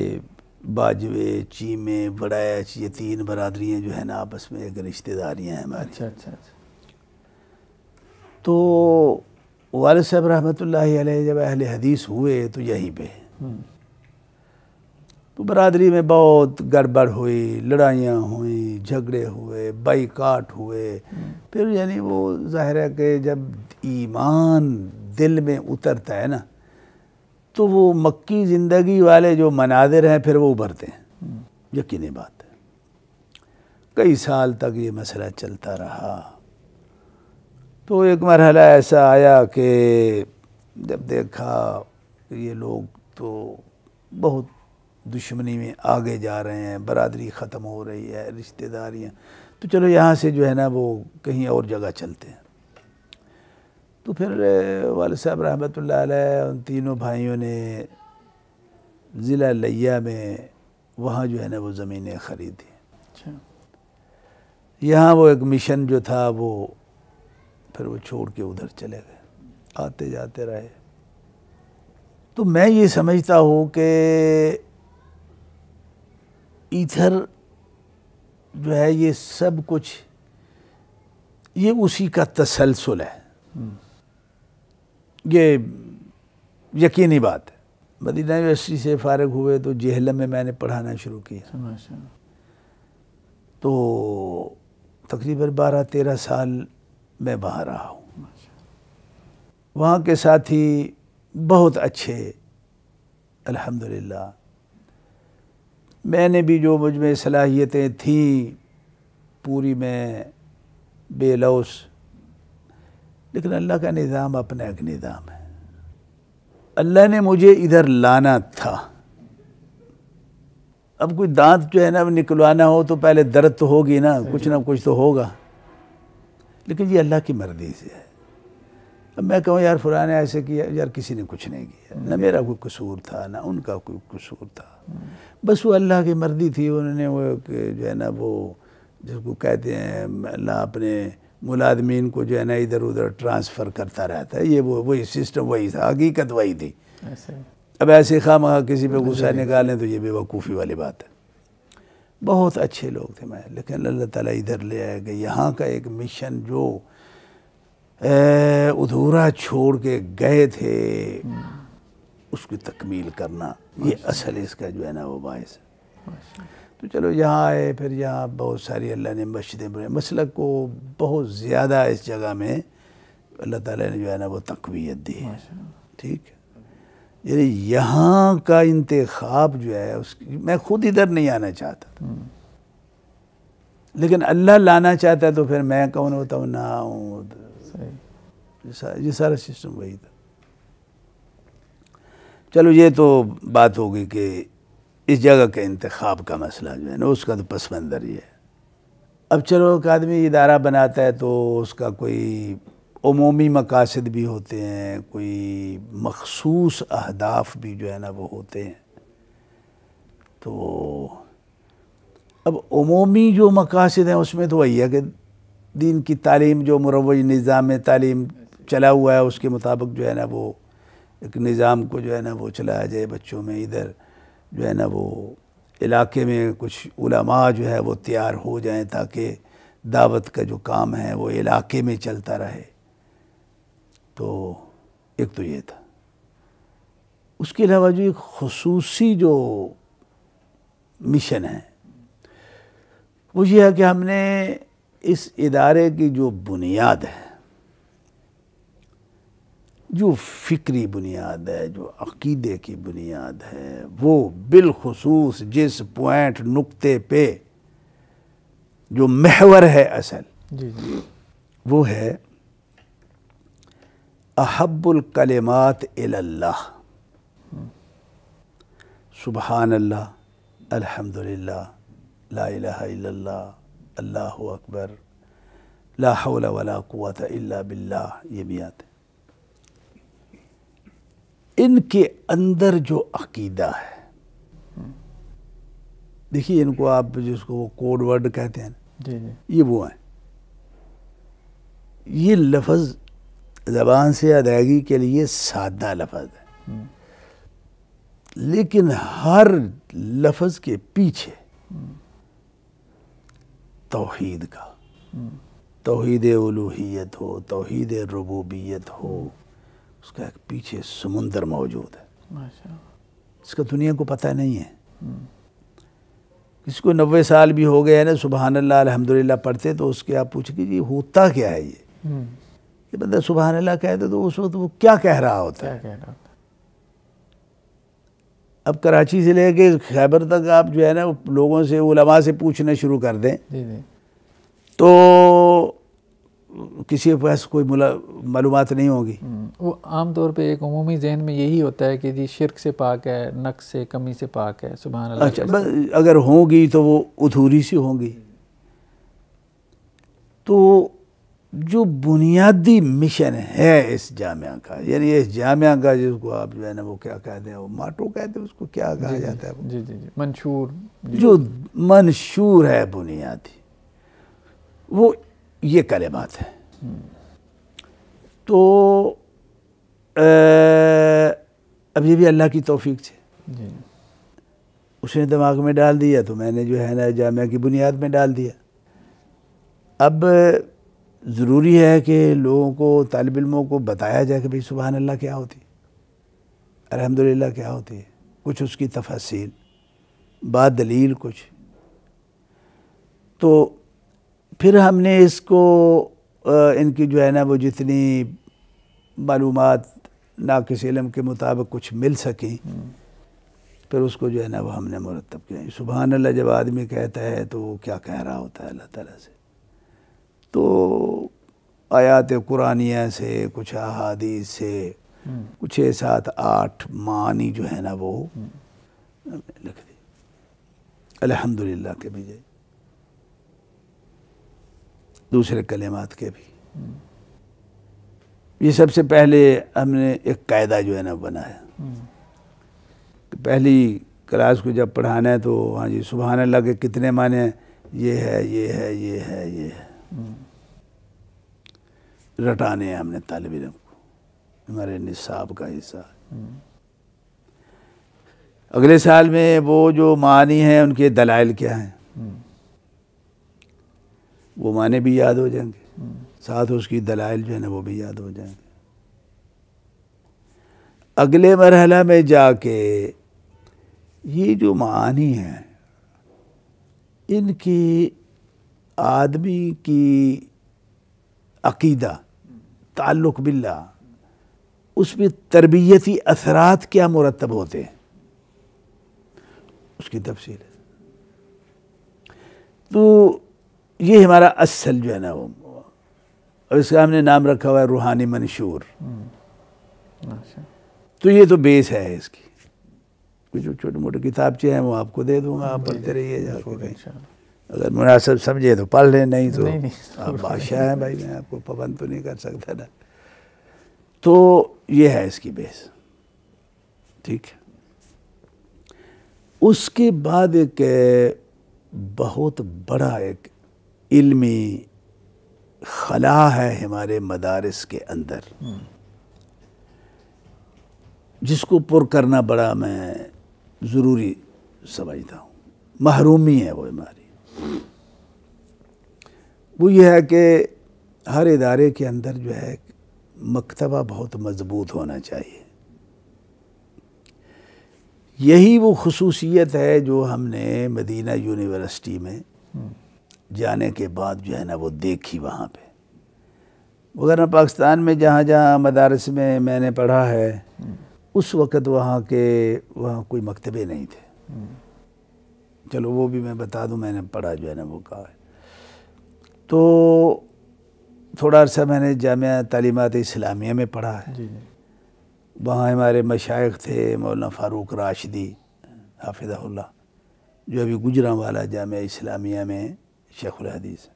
बाजवे चीमे बड़ैच ये तीन बरदरियाँ जो है ना आपस में एक रिश्तेदारियाँ हैं हमारी अच्छा अच्छा अच्छा तो वाल साहब रहमत जब अहल हदीस हुए तो यहीं पे हम्म। तो बरदरी में बहुत गड़बड़ हुई लड़ाइयाँ हुई झगड़े हुए बाईकाट हुए हम्म। फिर यानी वो ज़ाहिर है कि जब ईमान दिल में उतरता है ना तो वो मक्की ज़िंदगी वाले जो मनाजिर हैं फिर वो उभरते हैं यकीन बात है कई साल तक ये मसला चलता रहा तो एक मरहला ऐसा आया कि जब देखा ये लोग तो बहुत दुश्मनी में आगे जा रहे हैं बरदरी ख़त्म हो रही है रिश्तेदारियाँ तो चलो यहाँ से जो है ना वो कहीं और जगह चलते हैं तो फिर वाले साहब रहमत उन तीनों भाइयों ने ज़िला लिया में वहाँ जो है ना वो ज़मीनें ख़रीदी अच्छा। यहाँ वो एक मिशन जो था वो फिर वो छोड़ के उधर चले गए आते जाते रहे तो मैं ये समझता हूँ कि इधर जो है ये सब कुछ ये उसी का तसलसल है हम्म। ये यकीनी बात है मदीना यूनिवर्सिटी से फारग हुए तो जेहलम में मैंने पढ़ाना शुरू किया तो तकरीबन बारह तेरह साल मैं वहाँ रहा हूँ अच्छा। वहाँ के साथी बहुत अच्छे अल्हम्दुलिल्लाह मैंने भी जो मुझ में सलाहियतें थीं पूरी मैं बेलौस लेकिन अल्लाह का निज़ाम अपना एक निज़ाम है अल्लाह ने मुझे इधर लाना था अब कोई दांत जो है ना निकलवाना हो तो पहले दर्द तो होगी ना कुछ ना कुछ तो होगा लेकिन ये अल्लाह की मर्ज़ी से है अब मैं कहूँ यार फुराने ऐसे किया यार किसी ने कुछ नहीं किया हम्म। ना मेरा कोई कसूर था ना उनका कोई कसूर था हम्म। बस वो अल्लाह की मर्ज़ी थी उन्होंने वो जो है ना वो जिसको कहते हैं अल्लाह अपने मुलाजमीन को जो है ना इधर उधर ट्रांसफ़र करता रहता है ये वो वही सिस्टम वही था हकीकत वही थी अब ऐसे खाम किसी पे गुस्सा निकालें तो ये बेवकूफ़ी वाली बात है बहुत अच्छे लोग थे मैं लेकिन अल्लाह ताला इधर ले आया कि यहाँ का एक मिशन जो अधूरा छोड़ के गए थे उसकी तकमील करना ये अच्छा। असल इसका जो है ना वो बायस है अच्छा। तो चलो यहाँ आए फिर यहाँ बहुत सारी अल्लाह ने मस्जिदें बनाई मसल को बहुत ज़्यादा इस जगह में अल्लाह ताला ने जो है ना वो तकवीत दी है ठीक है यानी यहाँ का इंतखब जो है उस मैं खुद इधर नहीं आना चाहता था हम्म। लेकिन अल्लाह लाना चाहता है तो फिर मैं कौन होता हूँ ना हूँ तो ये सारा सिस्टम वही था चलो ये तो बात होगी कि इस जगह के इंतखब का मसला जो है ना उसका तो पस मंज़र ही है अब चलो एक आदमी इदारा बनाता है तो उसका कोई अमूमी मकासद भी होते हैं कोई मखसूस अहदाफ भी जो है ना वो होते हैं तो अब अमूमी जो मकासद हैं उसमें तो वही है कि दीन की तालीम जो मरवज निज़ाम तालीम चला हुआ है उसके मुताबिक जो है ना वो एक निज़ाम को जो है ना वो चलाया जाए बच्चों में इधर जो है ना वो इलाके में कुछ उलमा जो है वो तैयार हो जाएं ताकि दावत का जो काम है वो इलाके में चलता रहे तो एक तो ये था उसके अलावा जो एक खसूसी जो मिशन है वो ये है कि हमने इस इदारे की जो बुनियाद है जो फ़िक्री बुनियाद है जो अकीदे की बुनियाद है वो बिलखसूस जिस पॉइंट नुक्ते पे जो महवर है असल जी जी वो है अहबुल कलेमात इल्लाह सुबहान अल्लाह अल्हम्दुलिल्लाह ला इलाहा इल्लल्लाह अल्लाह अकबर ला हौला वला कुव्वत इल्ला बिल्लाह ये भी आते इनके अंदर जो अकीदा है देखिए इनको आप जिसको वो कोड वर्ड कहते हैं जी जी ये वो हैं ये लफज ज़बान से अदायगी के लिए सादा लफज है हम्म। लेकिन हर लफज के पीछे हम्म। तोहीद का हम्म। तोहद उलूहियत हो तोहद रबूबियत हो उसका एक पीछे समुंदर मौजूद है इसका दुनिया को पता नहीं है हम्म। किसी को नब्बे साल भी हो गया हैं ना सुबहान अल्लाह अलहमदिल्ला पढ़ते तो उसके आप पूछ कि ये होता क्या है ये हम्म। ये बंदा सुबहान अल्लाह कहते तो उस वक्त वो क्या कह रहा होता है अब कराची से लेके खैबर तक आप जो है ना लोगों से उलमा से पूछना शुरू कर दें तो किसी के पास कोई मालूम नहीं होगी हम्म, वो आम तौर पे एक अमूमी जहन में यही होता है कि जी शिरक से पाक है नक से कमी से पाक है सुबह अच्छा बस अगर होंगी तो वो अधूरी सी होंगी तो जो बुनियादी मिशन है इस जामिया का यानी इस जामिया का जिसको आप जो है ना वो क्या कहते हैं वो माटो कहते हैं उसको क्या कहा जाता है जी जी जी मंशूर जो मंशूर है बुनियादी वो ये बात है तो अब ये भी अल्लाह की तोफीक से उसने दिमाग में डाल दिया तो मैंने जो है ना जामिया की बुनियाद में डाल दिया अब ज़रूरी है कि लोगों को तालब इलमों को बताया जाए कि भाई सुबहान अल्लाह क्या होती अलहमदिल्ला क्या होती है कुछ उसकी तफसील बा दलील कुछ तो फिर हमने इसको इनकी जो है ना वो जितनी मालूम किसी इलम के मुताबिक कुछ मिल सकें फिर उसको जो है ना वो हमने मुरतब किया सुबह अल्लाह जब आदमी कहता है तो वो क्या कह रहा होता है अल्लाह ताला से तो आयात कुरानिया से कुछ अहादी से कुछ छः सात आठ मानी जो है ना वो लिख दी अलहमदिल्ला के जाए दूसरे कलेमात के भी ये सबसे पहले हमने एक कायदा जो है ना बनाया पहली क्लास को जब पढ़ाना है तो हाँ जी सुबहान अल्लाह के कितने माने ये है ये है ये है ये है रटाने हैं हमने तालब इम को हमारे निसाब का हिस्सा अगले साल में वो जो मानी हैं उनके दलाइल क्या हैं वो माने भी याद हो जाएंगे साथ उसकी दलाइल जो है ना वो भी याद हो जाएंगे अगले मरहला में जाके ये जो मानी हैं इनकी आदमी की अकीदा ताल्लुक़ बिल्ला उसमें तरबियती असरात क्या मुरतब होते हैं उसकी तफसील है तो ये हमारा असल जो है ना वो और इसका हमने नाम रखा हुआ है रूहानी मंशूर हम्म, अच्छा। तो ये तो बेस है इसकी कुछ छोटे मोटे किताबचे हैं वो आपको दे दूंगा आप पढ़ते रहिए अच्छा। अगर मुनासिब समझे तो पढ़ लें नहीं तो आप बादशाह हैं भाई मैं आपको पाबंद तो नहीं कर सकता ना तो ये है इसकी बेस ठीक है उसके बाद एक बहुत बड़ा एक इल्मी खला है हमारे मदारस के अंदर जिसको पुर करना बड़ा मैं ज़रूरी समझता हूँ महरूमी है वो हमारी वो ये है कि हर इदारे के अंदर जो है मकतबा बहुत मजबूत होना चाहिए यही वो खसूसियत है जो हमने मदीना यूनिवर्सिटी में जाने के बाद जो है ना वो देखी वहाँ पे वगैरह पाकिस्तान में जहाँ जहाँ मदारस में मैंने पढ़ा है उस वक़्त वहाँ के वहाँ कोई मकतबे नहीं थे चलो वो भी मैं बता दूँ मैंने पढ़ा जो है ना वो कहा है तो थोड़ा सा मैंने जामिया तलीमत इस्लामिया में पढ़ा है वहाँ हमारे मशाइ थे मौलाना फ़ारूक राशदी हाफिज़ल्ला जो अभी गुजरा वाला जामिया इस्लामिया में شيخ الحديث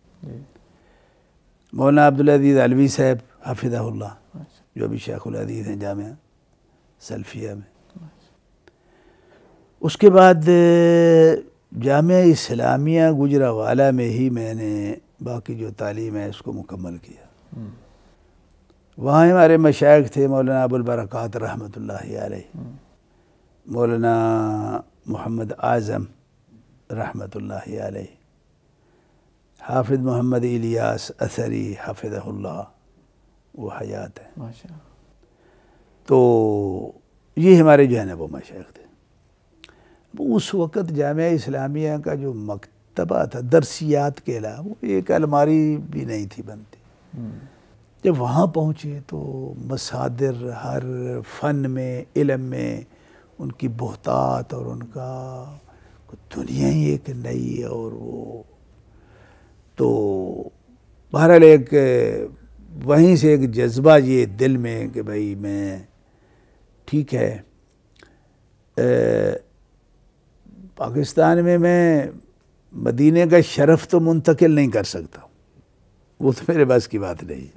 مولانا عبد العزيز علوي साहब حفظه الله जो अभी शेख हदीस हैं जाम सल्फिया में उसके बाद जाम इस्लामिया गुजरावाला में ही मैंने बाकी जो तालीम है उसको मुकम्मल किया वहाँ हमारे मशाक थे मौलाना अबुलबरक़ात रहमत आलही मौलाना मोहम्मद आज़म रहमत आलही हाफिज़ मोहम्मद इलियास असरी हाफिज़ल्ला वो हयात है तो ये हमारे जो है ना वो मशाइ थे उस वक़्त जाम इस्लामिया का जो मकतबा था दरसियात के अलावा एक अलमारी भी नहीं थी बनती हम्म। जब वहाँ पहुँचे तो मसादर हर फ़न में इलम में उनकी बहतात और उनका दुनिया ही एक नई और वो तो बहरहाल एक वहीं से एक जज्बा ये दिल में कि भाई मैं ठीक है पाकिस्तान में मैं मदीने का शरफ तो मुंतकिल नहीं कर सकता वो तो मेरे पास की बात नहीं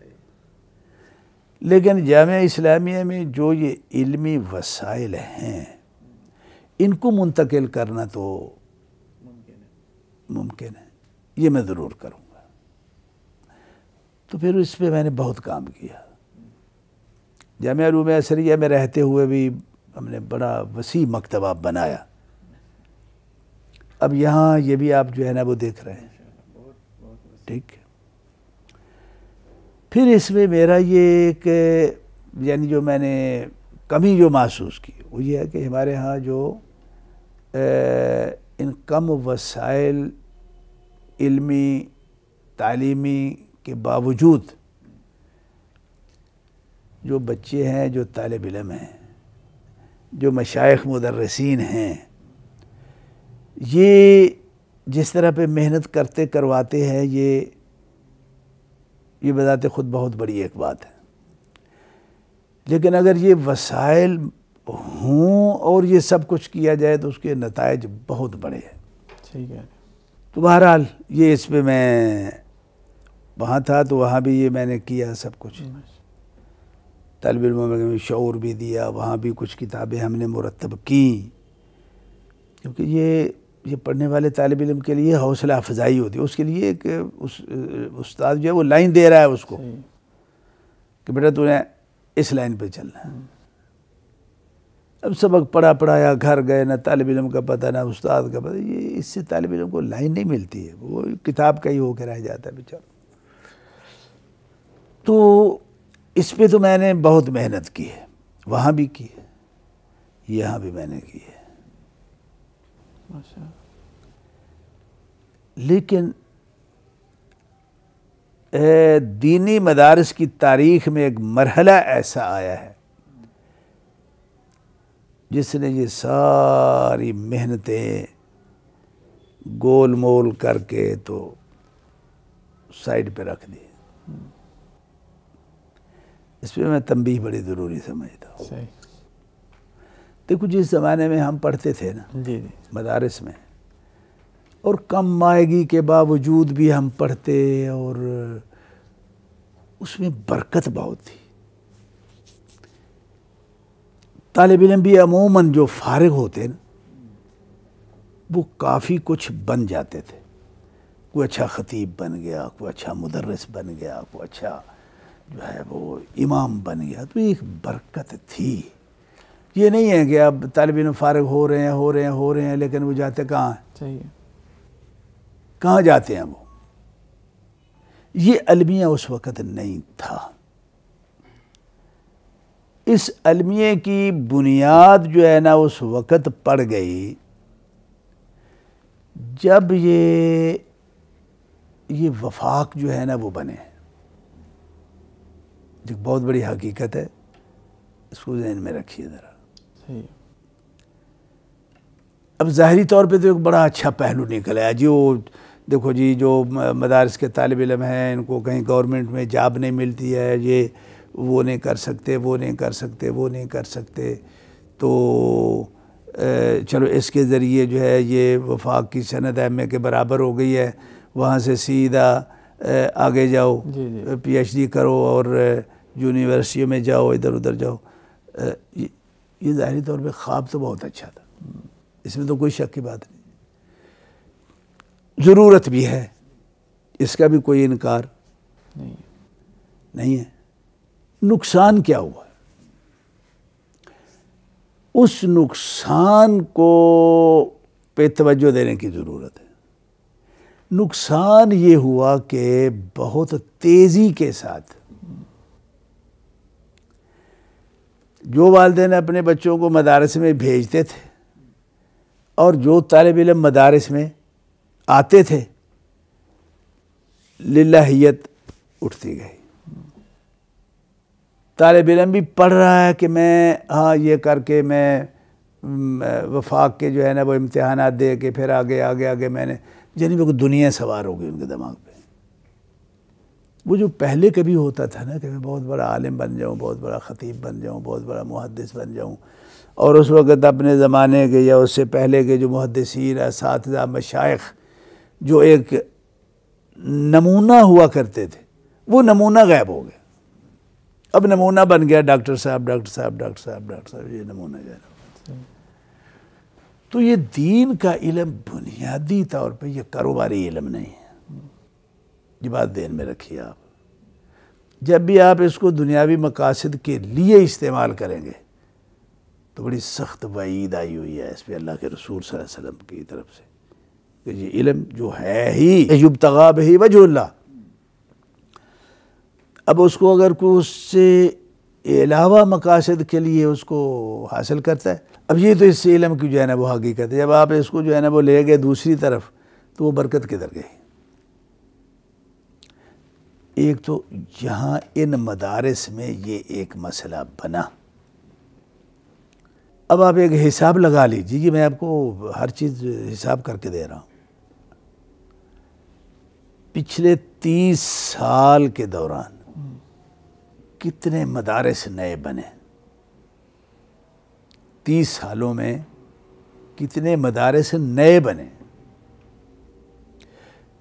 लेकिन जाम इस्लामिया में जो ये इल्मी वसाइल हैं इनको मुंतकिल करना तो मुमकिन है ये मैं ज़रूर करूँगा तो फिर इस पर मैंने बहुत काम किया जामिया रूम असरिया में रहते हुए भी हमने बड़ा वसी मकतबा बनाया अब यहाँ ये भी आप जो है ना वो देख रहे हैं ठीक है फिर इसमें मेरा ये एक यानी जो मैंने कमी जो महसूस की वो ये है कि हमारे यहाँ जो ए, इन कम वसाइल इल्मी तालीमी के बावजूद जो बच्चे हैं जो तालब इलम हैं जो मशाइ मदरसिन हैं ये जिस तरह पे मेहनत करते करवाते हैं ये ये बताते ख़ुद बहुत बड़ी एक बात है लेकिन अगर ये वसाइल हों और ये सब कुछ किया जाए तो उसके नतज बहुत बड़े हैं ठीक है तो बहरहाल ये इस पर मैं वहाँ था तो वहाँ भी ये मैंने किया सब कुछ हम्म। तलब में शौर भी दिया वहाँ भी कुछ किताबें हमने मुरतब की क्योंकि ये ये पढ़ने वाले तालब इम के लिए हौसला अफजाई होती है उसके लिए एक उस उस्ताद जो है वो लाइन दे रहा है उसको कि बेटा तूने इस लाइन पे चलना है हम्म। अब सबक पढ़ा पढ़ाया घर गए ना तालब इम का पता ना उस्ताद का पता ये इससे तालब इम को लाइन नहीं मिलती है वो किताब का ही होकर रह जाता है बेचारा तो इस पर तो मैंने बहुत मेहनत की है वहाँ भी की है यहाँ भी मैंने की है लेकिन दीनी मदारस की तारीख में एक मरहला ऐसा आया है जिसने ये सारी मेहनतें गोल मोल करके तो साइड पे रख दी इसमें मैं तंबी बड़ी ज़रूरी समझता हूँ देखो जिस ज़माने में हम पढ़ते थे ना जी जी मदारस में और कम मायगी के बावजूद भी हम पढ़ते और उसमें बरकत बहुत थी तालब इलम भी अमूमन जो फारग होते हैं वो काफ़ी कुछ बन जाते थे कोई अच्छा ख़तीब बन गया कोई अच्छा मुदरस बन गया कोई अच्छा जो है वो इमाम बन गया तो एक बरकत थी ये नहीं है कि अब तालब इन फारग हो रहे हैं हो रहे हैं हो रहे हैं लेकिन वो जाते कहाँ हैं चाहिए कहाँ जाते हैं वो ये अलमिया उस वक़्त नहीं था इस अलमिये की बुनियाद जो है ना उस वक़्त पड़ गई जब ये ये वफाक जो है ना वो बने जो बहुत बड़ी हकीकत है इसको जहन में रखिए ज़रा अब ज़ाहरी तौर पे तो एक बड़ा अच्छा पहलू निकल आया जी वो देखो जी जो मदारस के तालब इलम हैं इनको कहीं गवर्नमेंट में जॉब नहीं मिलती है ये वो नहीं कर सकते वो नहीं कर सकते वो नहीं कर सकते तो चलो इसके ज़रिए जो है ये वफाक की सनद एम के बराबर हो गई है वहाँ से सीधा आगे जाओ पीएचडी करो और यूनिवर्सिटियों में जाओ इधर उधर जाओ ये ज़ाहरी तौर पर ख्वाब तो बहुत अच्छा था इसमें तो कोई शक की बात नहीं ज़रूरत भी है इसका भी कोई इनकार नहीं है नुकसान क्या हुआ उस नुकसान को पे तोज्जो देने की ज़रूरत है नुकसान ये हुआ कि बहुत तेज़ी के साथ जो वालदे अपने बच्चों को मदारस में भेजते थे और जो तालब इलम मदारस में आते थे लियत उठती गई तालब इलम भी पढ़ रहा है कि मैं हाँ ये करके मैं वफाक के जो है ना वो इम्तहान दे के फिर आगे आगे आगे मैंने यानी मेरे को दुनिया सवार हो गई उनके दिमाग पे वो जो पहले कभी होता था ना कि मैं बहुत बड़ा आलिम बन जाऊँ बहुत बड़ा ख़तीब बन जाऊँ बहुत बड़ा मुहदस बन जाऊँ और उस वक़्त अपने ज़माने के या उससे पहले के जो मुहदसर इस मशाइ जो एक नमूना हुआ करते थे वो नमूना गायब हो गया अब नमूना बन गया डॉक्टर साहब डॉक्टर साहब डॉक्टर साहब डॉक्टर साहब ये नमूना जा रहा तो ये दीन का इलम बुनियादी तौर पे ये कारोबारी इलम नहीं है ये बात देन में रखिए आप जब भी आप इसको दुनियावी मकासद के लिए इस्तेमाल करेंगे तो बड़ी सख्त वईद आई हुई है इस पर अल्लाह के रसूल वसल्लम की तरफ से कि ये इलम जो है ही तगाब ही वजह अब उसको अगर कोई उससे अलावा मकासद के लिए उसको हासिल करता है अब ये तो इस इलम की जो है ना वो हकीकत है जब आप इसको जो है ना वो ले गए दूसरी तरफ तो वो बरकत किधर गई एक तो यहाँ इन मदारस में ये एक मसला बना अब आप एक हिसाब लगा लीजिए कि मैं आपको हर चीज़ हिसाब करके दे रहा हूँ पिछले तीस साल के दौरान कितने मदारस नए बने तीस सालों में कितने मदारस नए बने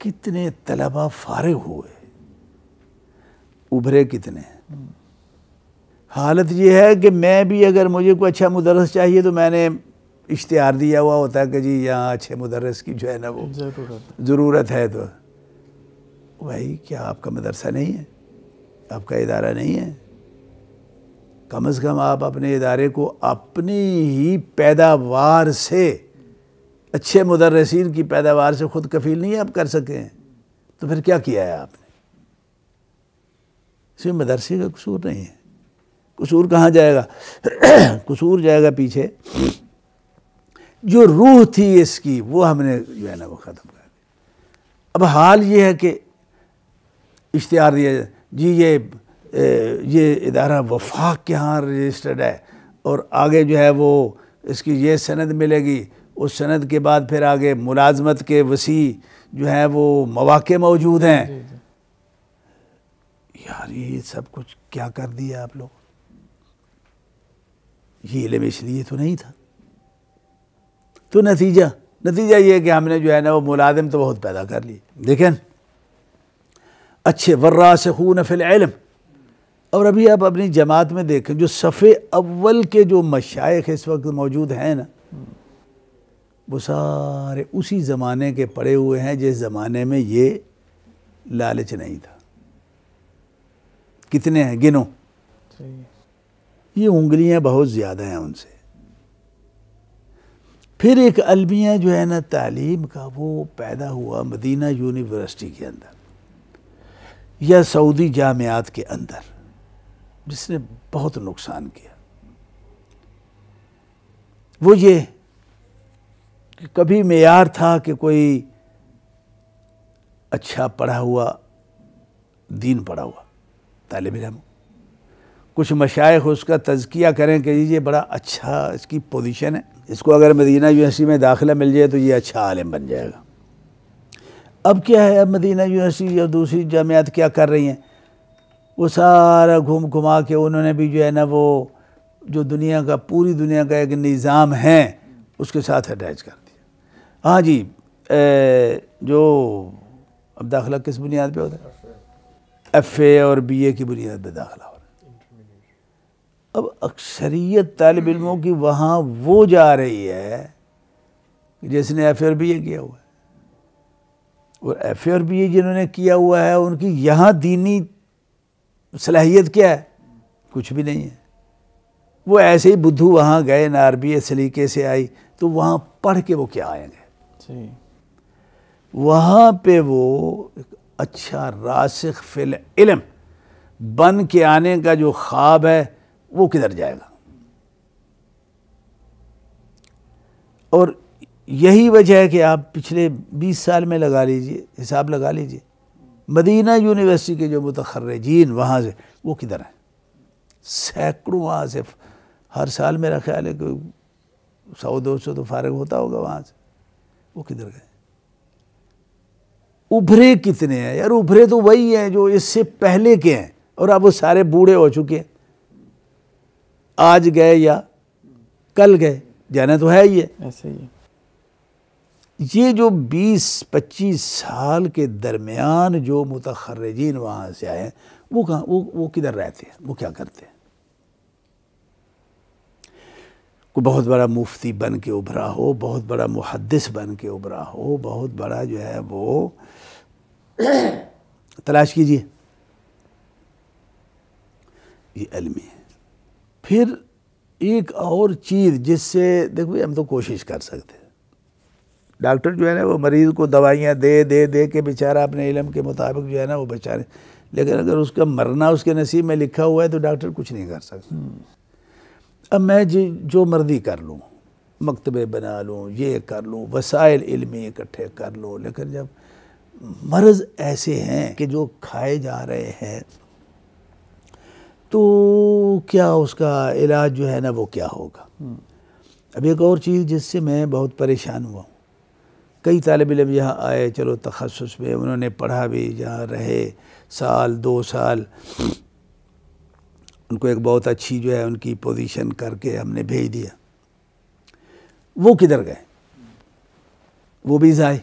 कितने तलबा फारग हुए उभरे कितने हालत यह है कि मैं भी अगर मुझे कोई अच्छा मदरस चाहिए तो मैंने इश्तहार दिया हुआ होता है कि जी यहाँ अच्छे मदरस की जो है ना वो ज़रूरत है तो भाई क्या आपका मदरसा नहीं है आपका इदारा नहीं है कम से कम आप अपने इदारे को अपनी ही पैदावार से अच्छे मुदरसिन की पैदावार से खुद कफील नहीं आप कर सके तो फिर क्या किया है आपने इसमें मदरसे का कसूर नहीं है कसूर कहाँ जाएगा कसूर जाएगा पीछे जो रूह थी इसकी वो हमने जो है ना वो ख़त्म कर दिया अब हाल ये है कि इश्तहार दिया जाए जी ये ये इदारा वफाक के यहाँ रजिस्टर्ड है और आगे जो है वो इसकी ये सनद मिलेगी उस सनद के बाद फिर आगे मुलाजमत के वसी जो है वो मौाक़े मौजूद हैं यार ये सब कुछ क्या कर दिया आप लोग ये इलम इसलिए तो नहीं था तो नतीजा नतीजा ये कि हमने जो है ना वो मुलाजिम तो बहुत पैदा कर लिए देखें अच्छे वर्रा से खून फ़िलम और अभी आप अपनी जमात में देखें जो सफ़े अव्वल के जो मशाइ इस वक्त मौजूद हैं ना वो सारे उसी ज़माने के पड़े हुए हैं जिस ज़माने में ये लालच नहीं था कितने हैं गिनो ये उंगलियां बहुत ज़्यादा हैं उनसे फिर एक अलमिया जो है ना तालीम का वो पैदा हुआ मदीना यूनिवर्सिटी के अंदर या सऊदी जामियात के अंदर जिसने बहुत नुकसान किया वो ये कि कभी मैार था कि कोई अच्छा पढ़ा हुआ दीन पढ़ा हुआ तालब इम कुछ मशाइ उसका तजकिया करें कि ये बड़ा अच्छा इसकी पोजीशन है इसको अगर मदीना यूनिवर्सिटी में दाखिला मिल जाए तो ये अच्छा आलम बन जाएगा अब क्या है अब मदीना यूनिवर्सिटी और दूसरी जामियात क्या कर रही हैं वो सारा घूम घुमा के उन्होंने भी जो है ना वो जो दुनिया का पूरी दुनिया का एक निज़ाम है उसके साथ अटैच कर दिया हाँ जी ए, जो अब दाखिला किस बुनियाद पे होता है एफ ए और बी ए की बुनियाद पर दाखिला हो रहा है अब अक्सरियत तलब इलमों की वहाँ वो जा रही है जिसने एफ ए और बी ए किया हुआ है और एफ भी जिन्होंने किया हुआ है उनकी यहाँ दीनी सलाहियत क्या है कुछ भी नहीं है वो ऐसे ही बुद्धू वहाँ गए ना अरबी सलीके से आई तो वहाँ पढ़ के वो क्या आएंगे वहाँ पे वो अच्छा रासिक फिल इलम बन के आने का जो ख्वाब है वो किधर जाएगा और यही वजह है कि आप पिछले 20 साल में लगा लीजिए हिसाब लगा लीजिए मदीना यूनिवर्सिटी के जो मुतखर्रजीन वहाँ से वो किधर हैं सैकड़ों वहाँ से हर साल मेरा ख्याल है कि सौ दो सौ तो फारग होता होगा वहाँ से वो किधर गए उभरे कितने हैं यार उभरे तो वही हैं जो इससे पहले के हैं और अब वो सारे बूढ़े हो चुके हैं आज गए या कल गए जाना तो है ही है ऐसे ही है ये जो 20-25 साल के दरमियान जो मतखरजीन वहाँ से आए वो कहाँ वो वो किधर रहते हैं वो क्या करते हैं कोई बहुत बड़ा मुफ्ती बन के उभरा हो बहुत बड़ा मुहदस बन के उभरा हो बहुत बड़ा जो है वो तलाश कीजिए ये अलमी है फिर एक और चीज़ जिससे देखो हम तो कोशिश कर सकते हैं डॉक्टर जो है ना वो मरीज़ को दवाइयाँ दे दे दे के बेचारा अपने इलम के मुताबिक जो है ना वो बेचारे लेकिन अगर उसका मरना उसके नसीब में लिखा हुआ है तो डॉक्टर कुछ नहीं कर सकता हम्म। अब मैं जी जो मर्जी कर लूँ मकतबे बना लूँ ये कर लूँ वसाइल इलमी इकट्ठे कर लूँ लेकिन जब मर्ज़ ऐसे हैं कि जो खाए जा रहे हैं तो क्या उसका इलाज जो है ना वो क्या होगा हम्म। अब एक और चीज़ जिससे मैं बहुत परेशान हुआ हूँ कई तालब इम यहाँ आए चलो तखसस में उन्होंने पढ़ा भी जहाँ रहे साल दो साल उनको एक बहुत अच्छी जो है उनकी पोजीशन करके हमने भेज दिया वो किधर गए वो भी ज़ाय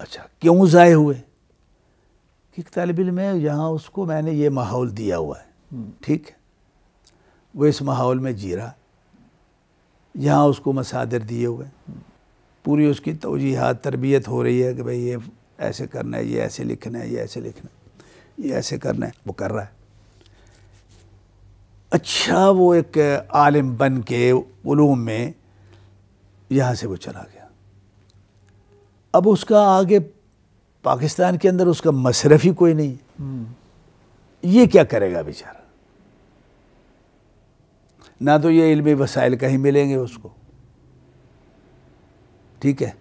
अच्छा क्यों ज़ाय हुए कि तालब इम है यहाँ उसको मैंने ये माहौल दिया हुआ है हम्म। ठीक है वो इस माहौल में जी रहा यहाँ उसको मसादर दिए हुए हम्म। पूरी उसकी तोजीहत तरबियत हो रही है कि भाई ये ऐसे करना है ये ऐसे लिखना है ये ऐसे लिखना है ये ऐसे करना है वो कर रहा है अच्छा वो एक आलिम बन के ूम में यहाँ से वो चला गया अब उसका आगे पाकिस्तान के अंदर उसका मशरफ ही कोई नहीं हम्म। ये क्या करेगा बेचारा ना तो ये इल्मी वसाइल कहीं मिलेंगे उसको ठीक है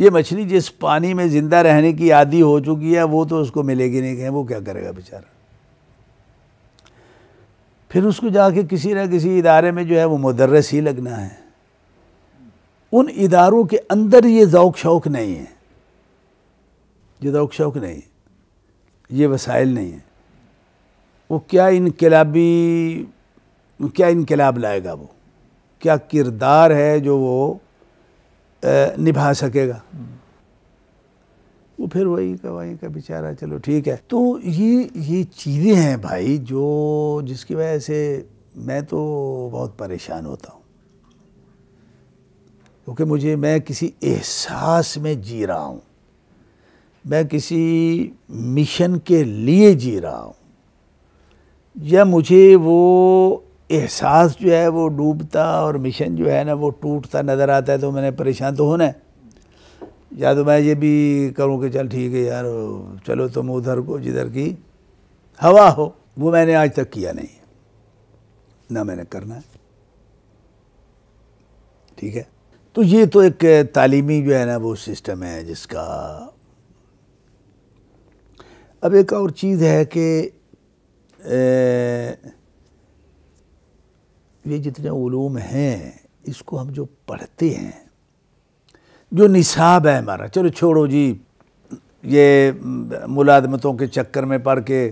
ये मछली जिस पानी में ज़िंदा रहने की आदि हो चुकी है वो तो उसको मिलेगी नहीं कहें वो क्या करेगा बेचारा फिर उसको जाके किसी ना किसी इदारे में जो है वो मदरस ही लगना है उन इदारों के अंदर ये ओक़ शौक़ नहीं है ये ओक़ शौक़ नहीं है ये वसाइल नहीं है वो क्या इनकलाबी क्या इनकलाब लाएगा वो क्या किरदार है जो वो निभा सकेगा वो फिर वही का वही का बेचारा चलो ठीक है तो ये ये चीज़ें हैं भाई जो जिसकी वजह से मैं तो बहुत परेशान होता हूँ क्योंकि मुझे मैं किसी एहसास में जी रहा हूँ मैं किसी मिशन के लिए जी रहा हूँ या मुझे वो एहसास जो है वो डूबता और मिशन जो है ना वो टूटता नज़र आता है तो मैंने परेशान तो होना है या तो मैं ये भी करूँ कि चल ठीक है यार चलो तुम उधर को जिधर की हवा हो वो मैंने आज तक किया नहीं ना मैंने करना है ठीक है तो ये तो एक तालीमी जो है ना वो सिस्टम है जिसका अब एक और चीज़ है कि ये जितने ूम हैं इसको हम जो पढ़ते हैं जो निसाब है हमारा चलो छोड़ो जी ये मुलादमतों के चक्कर में पढ़ के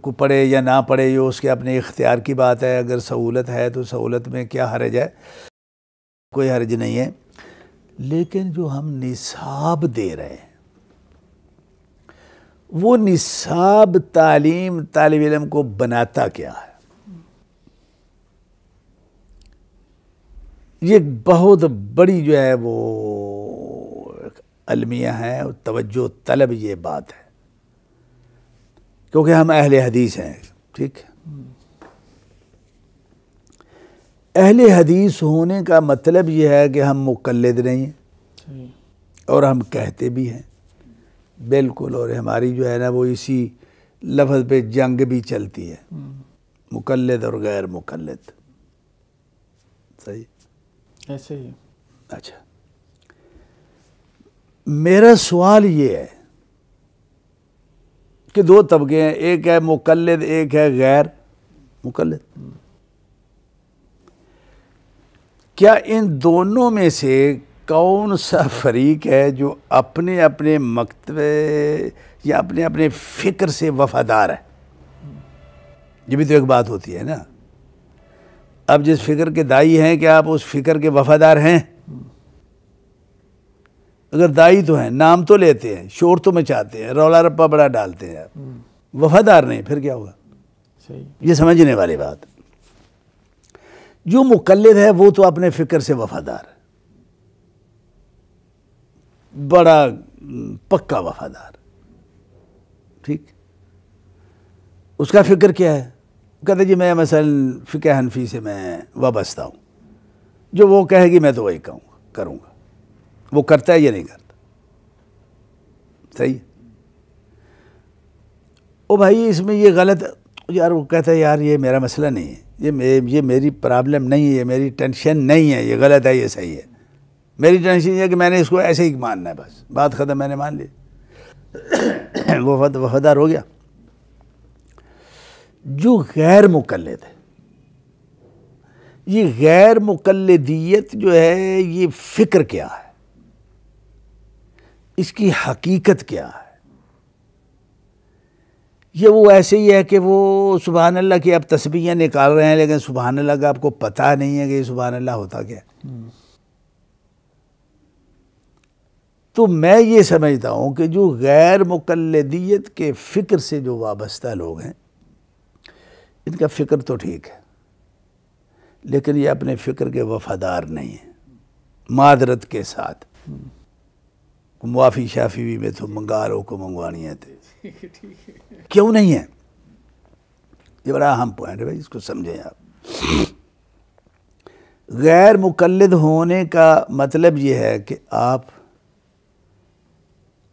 को पढ़े या ना पढ़े ये उसके अपने इख्तियार की बात है अगर सहूलत है तो सहूलत में क्या हरज है कोई हरज नहीं है लेकिन जो हम निसाब दे रहे हैं वो निसाब तालीम तालब इलम को बनाता क्या है ये बहुत बड़ी जो है वो अलमिया है और तवज्जो तलब ये बात है क्योंकि हम अहल हदीस हैं ठीक अहल हदीस होने का मतलब यह है कि हम मुकलद नहीं हैं और हम कहते भी हैं बिल्कुल और हमारी जो है ना वो इसी लफ्ज़ पे जंग भी चलती है हम्म। मुकलद और गैर मुकलद सही ऐसे ही अच्छा मेरा सवाल ये है कि दो तबके हैं एक है मुकलद एक है गैर मुकलद क्या इन दोनों में से कौन सा फरीक है जो अपने अपने मकतबे या अपने अपने फ़िक्र से वफादार है ये भी तो एक बात होती है ना अब जिस फ़िक्र के दाई हैं क्या आप उस फ़िक्र के वफ़ादार हैं अगर दाई तो हैं नाम तो लेते हैं शोर तो मचाते हैं रौला रप्पा बड़ा डालते हैं हम्म। वफ़ादार नहीं फिर क्या होगा सही ये समझने वाली बात जो मुकलद है वो तो अपने फ़िक्र से वफ़ादार बड़ा पक्का वफ़ादार ठीक उसका फिक्र क्या है कहते जी मैं मसल फ़िक हनफी से मैं वाबस्ता हूँ जो वो कहेगी मैं तो वही कहूँगा करूँगा वो करता है या नहीं करता सही है ओ भाई इसमें ये गलत यार वो कहता है यार ये मेरा मसला नहीं है ये मे ये मेरी प्रॉब्लम नहीं है ये मेरी टेंशन नहीं है ये गलत है ये सही है मेरी टेंशन ये है कि मैंने इसको ऐसे ही मानना है बस बात ख़त्म मैंने मान ली वो वफादार हो गया जो गैर मुकलद है ये गैर मुकलदियत जो है ये फ़िक्र क्या है इसकी हकीकत क्या है ये वो ऐसे ही है कि वो सुबहान अल्लाह की आप तस्वीरें निकाल रहे हैं लेकिन सुबहान अल्लाह का आपको पता नहीं है कि ये सुबहान अल्लाह होता क्या तो मैं ये समझता हूँ कि जो गैर मुकलदियत के फ़िक्र से जो वाबस्ता लोग हैं इनका फ़िक्र तो ठीक है लेकिन ये अपने फ़िक्र के वफादार नहीं हैं मादरत के साथ मुआफ़ी शाफी भी में तो मंगा रो को मंगवानियाँ थे क्यों नहीं है ये बड़ा अहम पॉइंट है भाई इसको समझें आप गैर मुकलद होने का मतलब ये है कि आप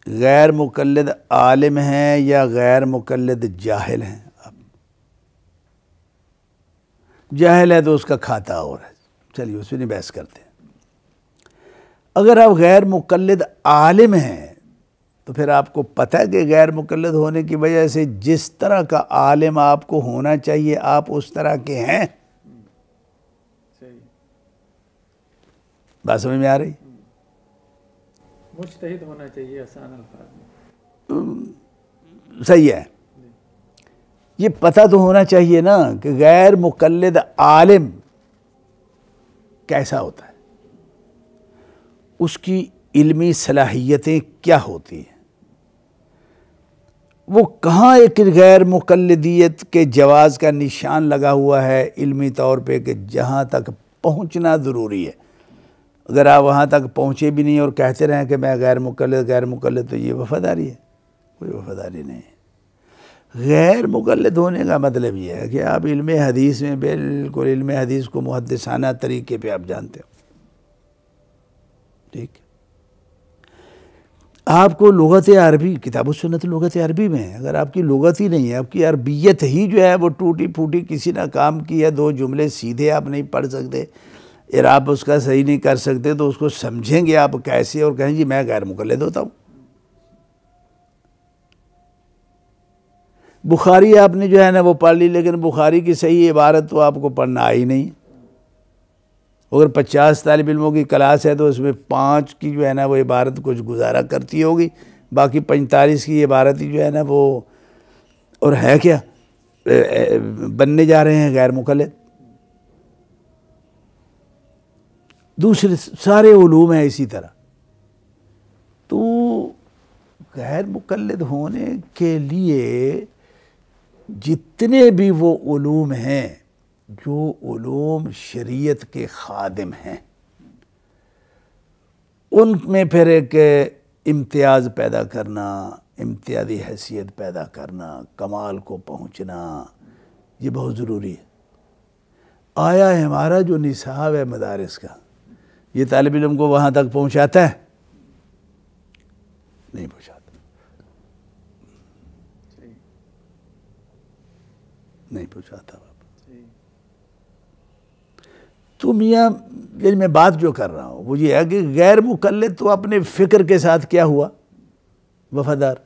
गैर मुकलद आलिम हैं या गैर मुकलद जाहिल हैं जाहिल है तो उसका खाता और है चलिए उसमें नहीं बहस करते अगर आप गैर मुकलद आलिम हैं तो फिर आपको पता है कि गैर मुकलद होने की वजह से जिस तरह का आलिम आपको होना चाहिए आप उस तरह के हैं बात समझ में आ रही मुश्तहिद होना चाहिए आसान सही है ये पता तो होना चाहिए ना कि गैर मुकलद आलिम कैसा होता है उसकी इल्मी सलाहियतें क्या होती हैं वो कहाँ एक गैर मुकलदियत के जवाज़ का निशान लगा हुआ है इल्मी तौर पे कि जहाँ तक पहुँचना ज़रूरी है अगर आप वहाँ तक पहुँचे भी नहीं और कहते रहें कि मैं गैर मुकलद गैर मुकलद तो ये वफ़ादारी है कोई वफ़ादारी नहीं है गैर मुकलद होने का मतलब यह है कि आप इल्म हदीस में बिल्कुल इल्म हदीस को मुहदसाना तरीके पे आप जानते हो ठीक आपको लगत अरबी किताब सुनत लगत अरबी में है अगर आपकी लगत ही नहीं है आपकी अरबियत ही जो है वो टूटी फूटी किसी ना काम की है दो जुमले सीधे आप नहीं पढ़ सकते इराब उसका सही नहीं कर सकते तो उसको समझेंगे आप कैसे और कहें जी मैं गैर मुकलद होता हूँ बुखारी आपने जो है ना वो पढ़ ली लेकिन बुखारी की सही इबारत तो आपको पढ़ना आई नहीं अगर पचास तालब इलमों की क्लास है तो उसमें पाँच की जो है ना वो इबारत कुछ गुजारा करती होगी बाकी पैंतालीस की इबारत ही जो है ना वो और है क्या बनने जा रहे हैं गैर मुखल दूसरे सारे ूम हैं इसी तरह तो गैर मुखलद होने के लिए जितने भी वो ूम हैं जो ूम शरीयत के खादम हैं उनमें फिर एक इम्तियाज़ पैदा करना इम्तियाजी हैसियत पैदा करना कमाल को पहुँचना ये बहुत ज़रूरी है आया है हमारा जो निसाब है मदारस का ये तालब इलम को वहाँ तक पहुँचाता है नहीं पहुँचा नहीं पहुंचाता बाप तो मियाँ यानी मैं बात जो कर रहा हूँ वो ये है कि गैर मुकल तो अपने फ़िक्र के साथ क्या हुआ वफादार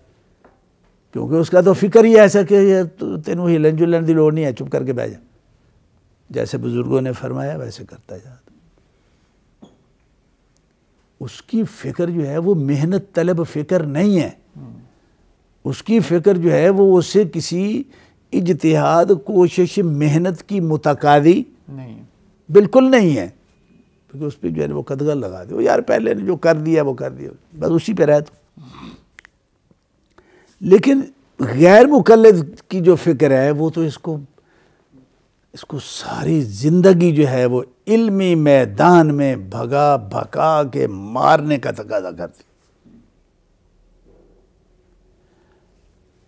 क्योंकि उसका तो फिक्र ही ऐसा कि तो तेनों हिलन जुलन की लोड़ नहीं है चुप करके बह जा जैसे बुज़ुर्गों ने फरमाया वैसे करता जा उसकी फ़िक्र जो है वो मेहनत तलब फ़िक्र नहीं है हम्म। उसकी फ़िक्र जो है वो उससे किसी इजतहाद कोशिश मेहनत की मुतकादी नहीं बिल्कुल नहीं है क्योंकि उस पर जो है वो कदगल लगा दो यार पहले ने जो कर दिया वो कर दिया बस उसी पर रह तो लेकिन गैर मुकल की जो फिक्र है वो तो इसको इसको सारी ज़िंदगी जो है वो इल्मी मैदान में भगा भगा के मारने का कर करती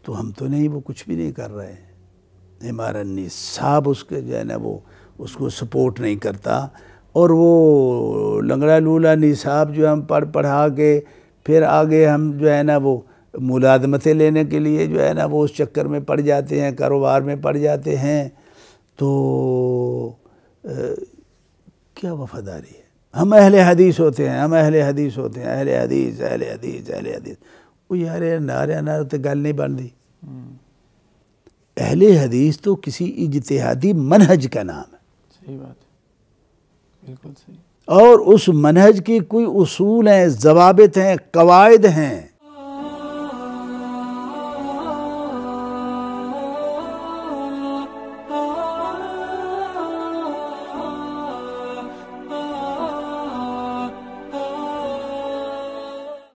तो हम तो नहीं वो कुछ भी नहीं कर रहे हैं हमारा निसाब उसके जो है ना वो उसको सपोर्ट नहीं करता और वो लंगड़ा लूला निसाब जो हम पढ़ पढ़ा के फिर आगे हम जो है ना वो मुलाजमतें लेने के लिए जो है ना वो उस चक्कर में पड़ जाते हैं कारोबार में पड़ जाते हैं तो आ, क्या वफादारी है हम अहल हदीस होते हैं हम अहल हदीस होते हैं अहल हदीस अहल हदीस अहले हदीस वो यार नारे नारे तो गल नहीं बनती हम्म। अहले हदीस तो किसी इजतहादी मनहज का नाम है सही बात है बिल्कुल सही और उस मनहज के कोई उसूल हैं जवाबित हैं कवायद हैं